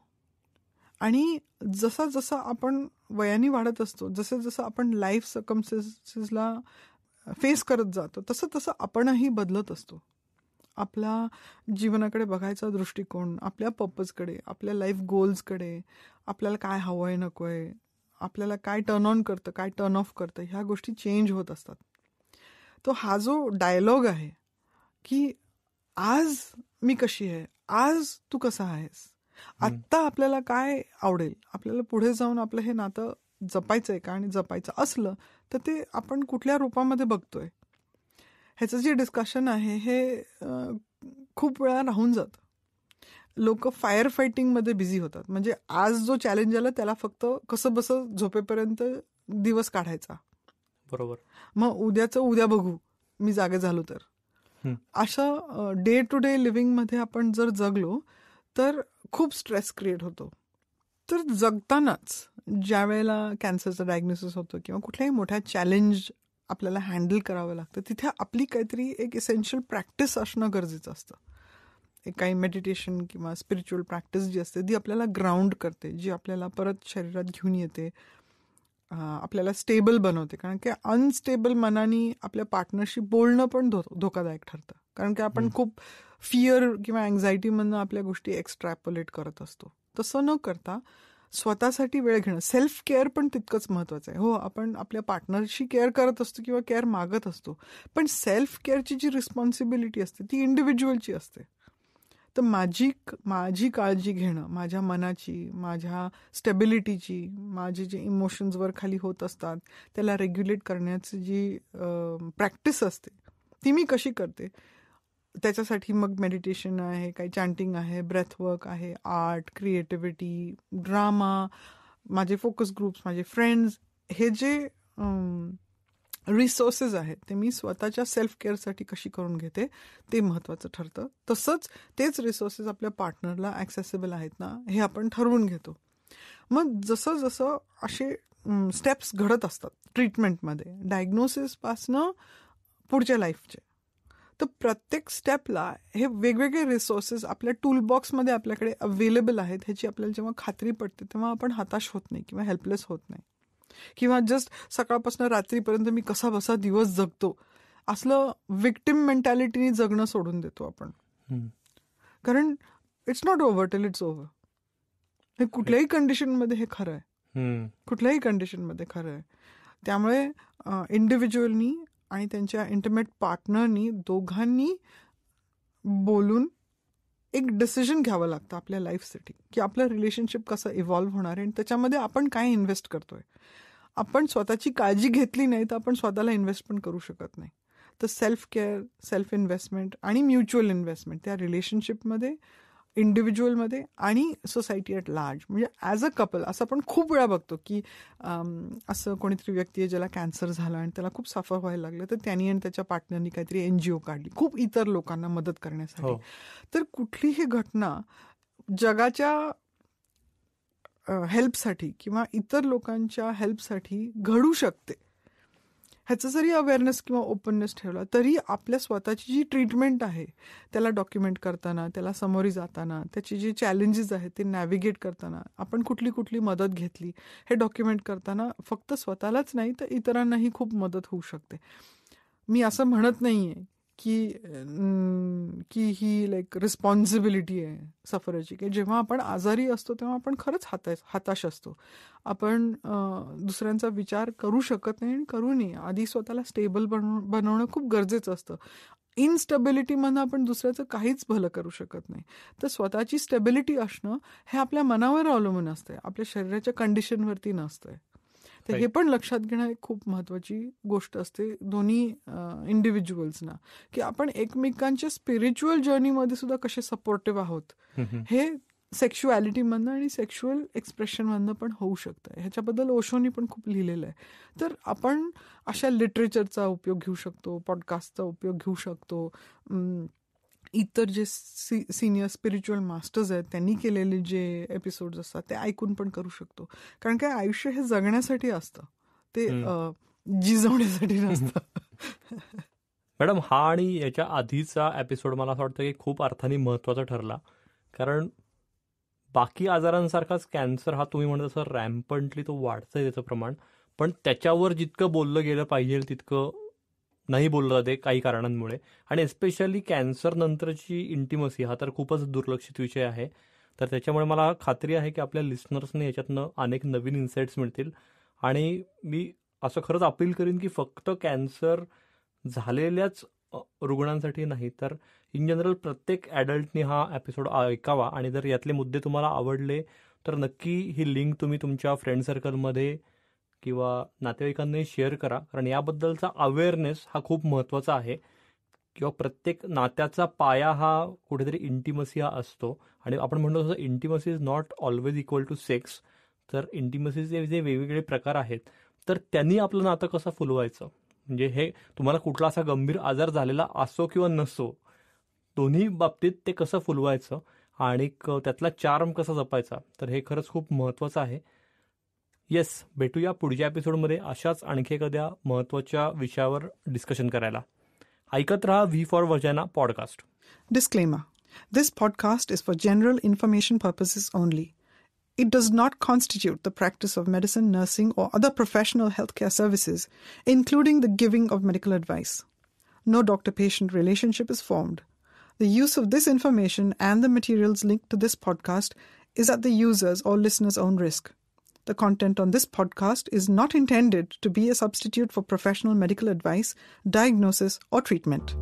आणि जसा जसा आपण वयाने वाढत असतो जसं जसं आपण लाईफ सकमसेसला फेस करत जातो तसं तसं आपणही बदलत असतो आपला जीवनाकडे बघायचा दृष्टिकोन आपल्या पर्पजकडे आपल्या लाईफ गोल्सकडे आपल्याला काय हवं आहे नको आहे आपल्याला काय टर्न ऑन करतं काय टर्न ऑफ करतं ह्या गोष्टी चेंज होत असतात तो हा जो डायलॉग आहे की आज मी कशी आहे आज तू कसा आहेस आत्ता आपल्याला काय आवडेल आपल्याला पुढे जाऊन आपलं हे नातं जपायचं आहे का आणि जपायचं असलं तर ते आपण कुठल्या रूपामध्ये बघतोय ह्याचं जे डिस्कशन आहे हे खूप वेळा राहून जातं लोक फायर फायटिंगमध्ये बिझी होतात म्हणजे आज जो चॅलेंज आला त्याला फक्त कसं बसं झोपेपर्यंत दिवस काढायचा बरोबर मग उद्याचं उद्या बघू मी जागे झालो तर अशा डे टू डे लिव्हिंग मध्ये आपण जर जगलो तर खूप स्ट्रेस क्रिएट होतो तर जगतानाच ज्या वेळेला कॅन्सरचा डायग्नोसिस होतो किंवा कुठल्याही मोठ्या चॅलेंज आपल्याला हँडल करावं लागतं तिथे आपली काहीतरी एक इसेन्शियल प्रॅक्टिस असणं गरजेचं असतं एक काही मेडिटेशन किंवा स्पिरिच्युअल प्रॅक्टिस जी असते ती आपल्याला ग्राउंड करते जी आपल्याला परत शरीरात घेऊन येते आपल्याला स्टेबल बनवते कारण की अनस्टेबल मनाने आपल्या पार्टनरशी बोलणं पण धोकादायक ठरतं कारण की आपण खूप फिअर किंवा अँझायटीमधनं आपल्या गोष्टी एक्स्ट्रॅपोलेट करत असतो तसं न करता स्वतःसाठी वेळ घेणं सेल्फ केअर पण तितकंच महत्वाचं आहे हो आपण आपल्या पार्टनरशी केअर करत असतो किंवा केअर मागत असतो पण सेल्फ केअरची जी रिस्पॉन्सिबिलिटी असते ती इंडिव्हिज्युअलची असते तर माझी माझी काळजी घेणं माझ्या मनाची माझ्या स्टेबिलिटीची माझे जे इमोशन्सवर खाली होत असतात त्याला रेग्युलेट करण्याची जी प्रॅक्टिस असते ती मी कशी करते त्याच्यासाठी मग मेडिटेशन आहे काही चॅन्टिंग आहे ब्रेथवर्क आहे आर्ट क्रिएटिव्हिटी ड्रामा माझे फोकस ग्रुप्स माझे फ्रेंड्स हे जे रिसोर्सेस आहेत ते मी स्वतःच्या सेल्फ केअरसाठी कशी करून घेते ते महत्त्वाचं ठरतं तसंच तेच रिसोर्सेस आपल्या पार्टनरला ॲक्सेसेबल आहेत ना हे आपण ठरवून घेतो मग जसं जसं असे स्टेप्स घडत असतात ट्रीटमेंटमध्ये डायग्नोसिसपासनं पुढच्या लाईफचे तर प्रत्येक स्टेपला हे वेगवेगळे रिसोर्सेस आपल्या टूलबॉक्समध्ये आपल्याकडे अवेलेबल आहेत ह्याची आपल्याला जेव्हा खात्री पडते तेव्हा आपण हताश होत नाही किंवा हेल्पलेस होत नाही किंवा जस्ट सकाळपासून रात्रीपर्यंत मी कसा बसा दिवस जगतो असलं विक्टिम मेंटॅलिटीने जगणं सोडून देतो आपण कारण it's not over till it's over हे कुठल्याही कंडिशनमध्ये हे खरं आहे कुठल्याही कंडिशनमध्ये खरं आहे त्यामुळे इंडिव्हिज्युअलनी आणि त्यांच्या इंटरमेट पार्टनरनी दोघांनी बोलून एक डिसिजन घ्यावं लागतं आपल्या लाईफसाठी की आपलं रिलेशनशिप कसं इव्हॉल्व्ह होणार आहे आणि त्याच्यामध्ये आपण काय इन्व्हेस्ट करतोय आपण स्वतःची काळजी घेतली नाही तर आपण स्वतःला इन्व्हेस्ट पण करू शकत नाही तर सेल्फ केअर सेल्फ इन्व्हेस्टमेंट आणि म्युच्युअल इन्व्हेस्टमेंट त्या रिलेशनशिपमध्ये इंडिव्हिज्युअलमध्ये आणि सोसायटी ॲट लार्ज म्हणजे ॲज अ कपल असं आपण खूप वेळा बघतो की असं कोणीतरी व्यक्ती आहे ज्याला कॅन्सर झाला आणि त्याला खूप सफर व्हायला लागलं तर त्यांनी आणि त्याच्या पार्टनरनी काहीतरी एन जी ओ काढली खूप इतर लोकांना मदत करण्यासाठी हो. तर कुठलीही घटना जगाच्या हेल्पसाठी किंवा इतर लोकांच्या हेल्पसाठी घडू शकते ह्याचं जरी अवेअरनेस किंवा ओपननेस ठेवला तरी आपल्या स्वतःची जी ट्रीटमेंट आहे त्याला डॉक्युमेंट करताना त्याला समोरी जाताना त्याची जी चॅलेंजेस आहेत ते नॅव्हिगेट करताना आपण कुठली कुठली मदत घेतली हे डॉक्युमेंट करताना फक्त स्वतःलाच नाही तर इतरांनाही खूप मदत होऊ शकते मी असं म्हणत नाही आहे की की ही लाईक रिस्पॉन्सिबिलिटी आहे सफराची की जेव्हा आपण आजारी असतो तेव्हा आपण खरंच हाता हाताश असतो आपण दुसऱ्यांचा विचार करू शकत नाही आणि करू नये आधी स्वतःला स्टेबल बनव बनवणं खूप गरजेचं असतं इनस्टेबिलिटीमधनं आपण दुसऱ्याचं काहीच भलं करू शकत नाही तर स्वतःची स्टेबिलिटी असणं हे आपल्या मनावर अवलंबून असतंय आपल्या शरीराच्या कंडिशनवरती नसतंय तर हे पण लक्षात घेणं एक खूप महत्वाची गोष्ट असते दोन्ही इंडिव्हिज्युअल्सना की आपण एकमेकांच्या स्पिरिच्युअल जर्नीमध्ये सुद्धा कसे सपोर्टिव्ह आहोत हे सेक्शुअलिटी आणि सेक्शुअल एक्सप्रेशन पण होऊ शकतं ह्याच्याबद्दल ओशोनी पण खूप लिहिलेलं आहे तर आपण अशा लिटरेचरचा उपयोग घेऊ शकतो पॉडकास्टचा उपयोग घेऊ शकतो इतर जे सी सिनियर स्पिरिच्युअल मास्टर्स आहेत त्यांनी केलेले जे एपिसोड्स असतात ते ऐकून पण करू शकतो कारण काय आयुष्य हे जगण्यासाठी असतं ते जिजवण्यासाठी नसतं मॅडम हा आणि याच्या आधीचा एपिसोड मला असं वाटतं की खूप अर्थाने महत्वाचा ठरला कारण बाकी आजारांसारखाच कॅन्सर हा तुम्ही म्हणत असं रॅम्पंटली तो वाढतंय त्याचं प्रमाण पण त्याच्यावर जितकं बोललं गेलं पाहिजे तितकं नाही बोललं जाते काही कारणांमुळे आणि एस्पेशली कॅन्सर नंतरची इंटिमसी हा तर खूपच दुर्लक्षित विषय आहे तर त्याच्यामुळे मला खात्री आहे की आपल्या लिस्नर्सने याच्यातनं अनेक नवीन इन्साइट्स मिळतील आणि मी असं खरंच अपील करीन की फक्त कॅन्सर झालेल्याच रुग्णांसाठी नाही तर इन जनरल प्रत्येक ॲडल्टनी हा एपिसोड ऐकावा आणि जर यातले मुद्दे तुम्हाला आवडले तर नक्की ही लिंक तुम्ही तुमच्या फ्रेंड सर्कलमध्ये किंवा नातेवाईकांनाही शेअर करा कारण याबद्दलचा अवेअरनेस हा खूप महत्त्वाचा आहे किंवा प्रत्येक नात्याचा पाया हा कुठेतरी इंटिमसी हा असतो आणि आपण म्हणतो तसं intimacy is not always equal to sex तर इंटिमसीचे जे वेगवेगळे प्रकार आहेत तर त्यांनी आपलं नातं कसं फुलवायचं म्हणजे हे तुम्हाला कुठला असा गंभीर आजार झालेला असो किंवा नसो दोन्ही बाबतीत ते कसं फुलवायचं आणि त्यातला चार्म कसा जपायचा तर हे खरंच खूप महत्त्वाचं आहे येस भेटूया पुढच्या एपिसोडमध्ये अशाच आणखी एखाद्या महत्त्वाच्या विषयावर डिस्कशन करायला ऐकत रहा V for podcast. Podcast This this podcast is for general information purposes only It does not constitute the practice of medicine, nursing, or other professional healthcare services, including the giving of medical advice. No doctor patient relationship is formed. The use of this information and the materials linked to this podcast is at the user's or listener's own risk. The content on this podcast is not intended to be a substitute for professional medical advice, diagnosis, or treatment.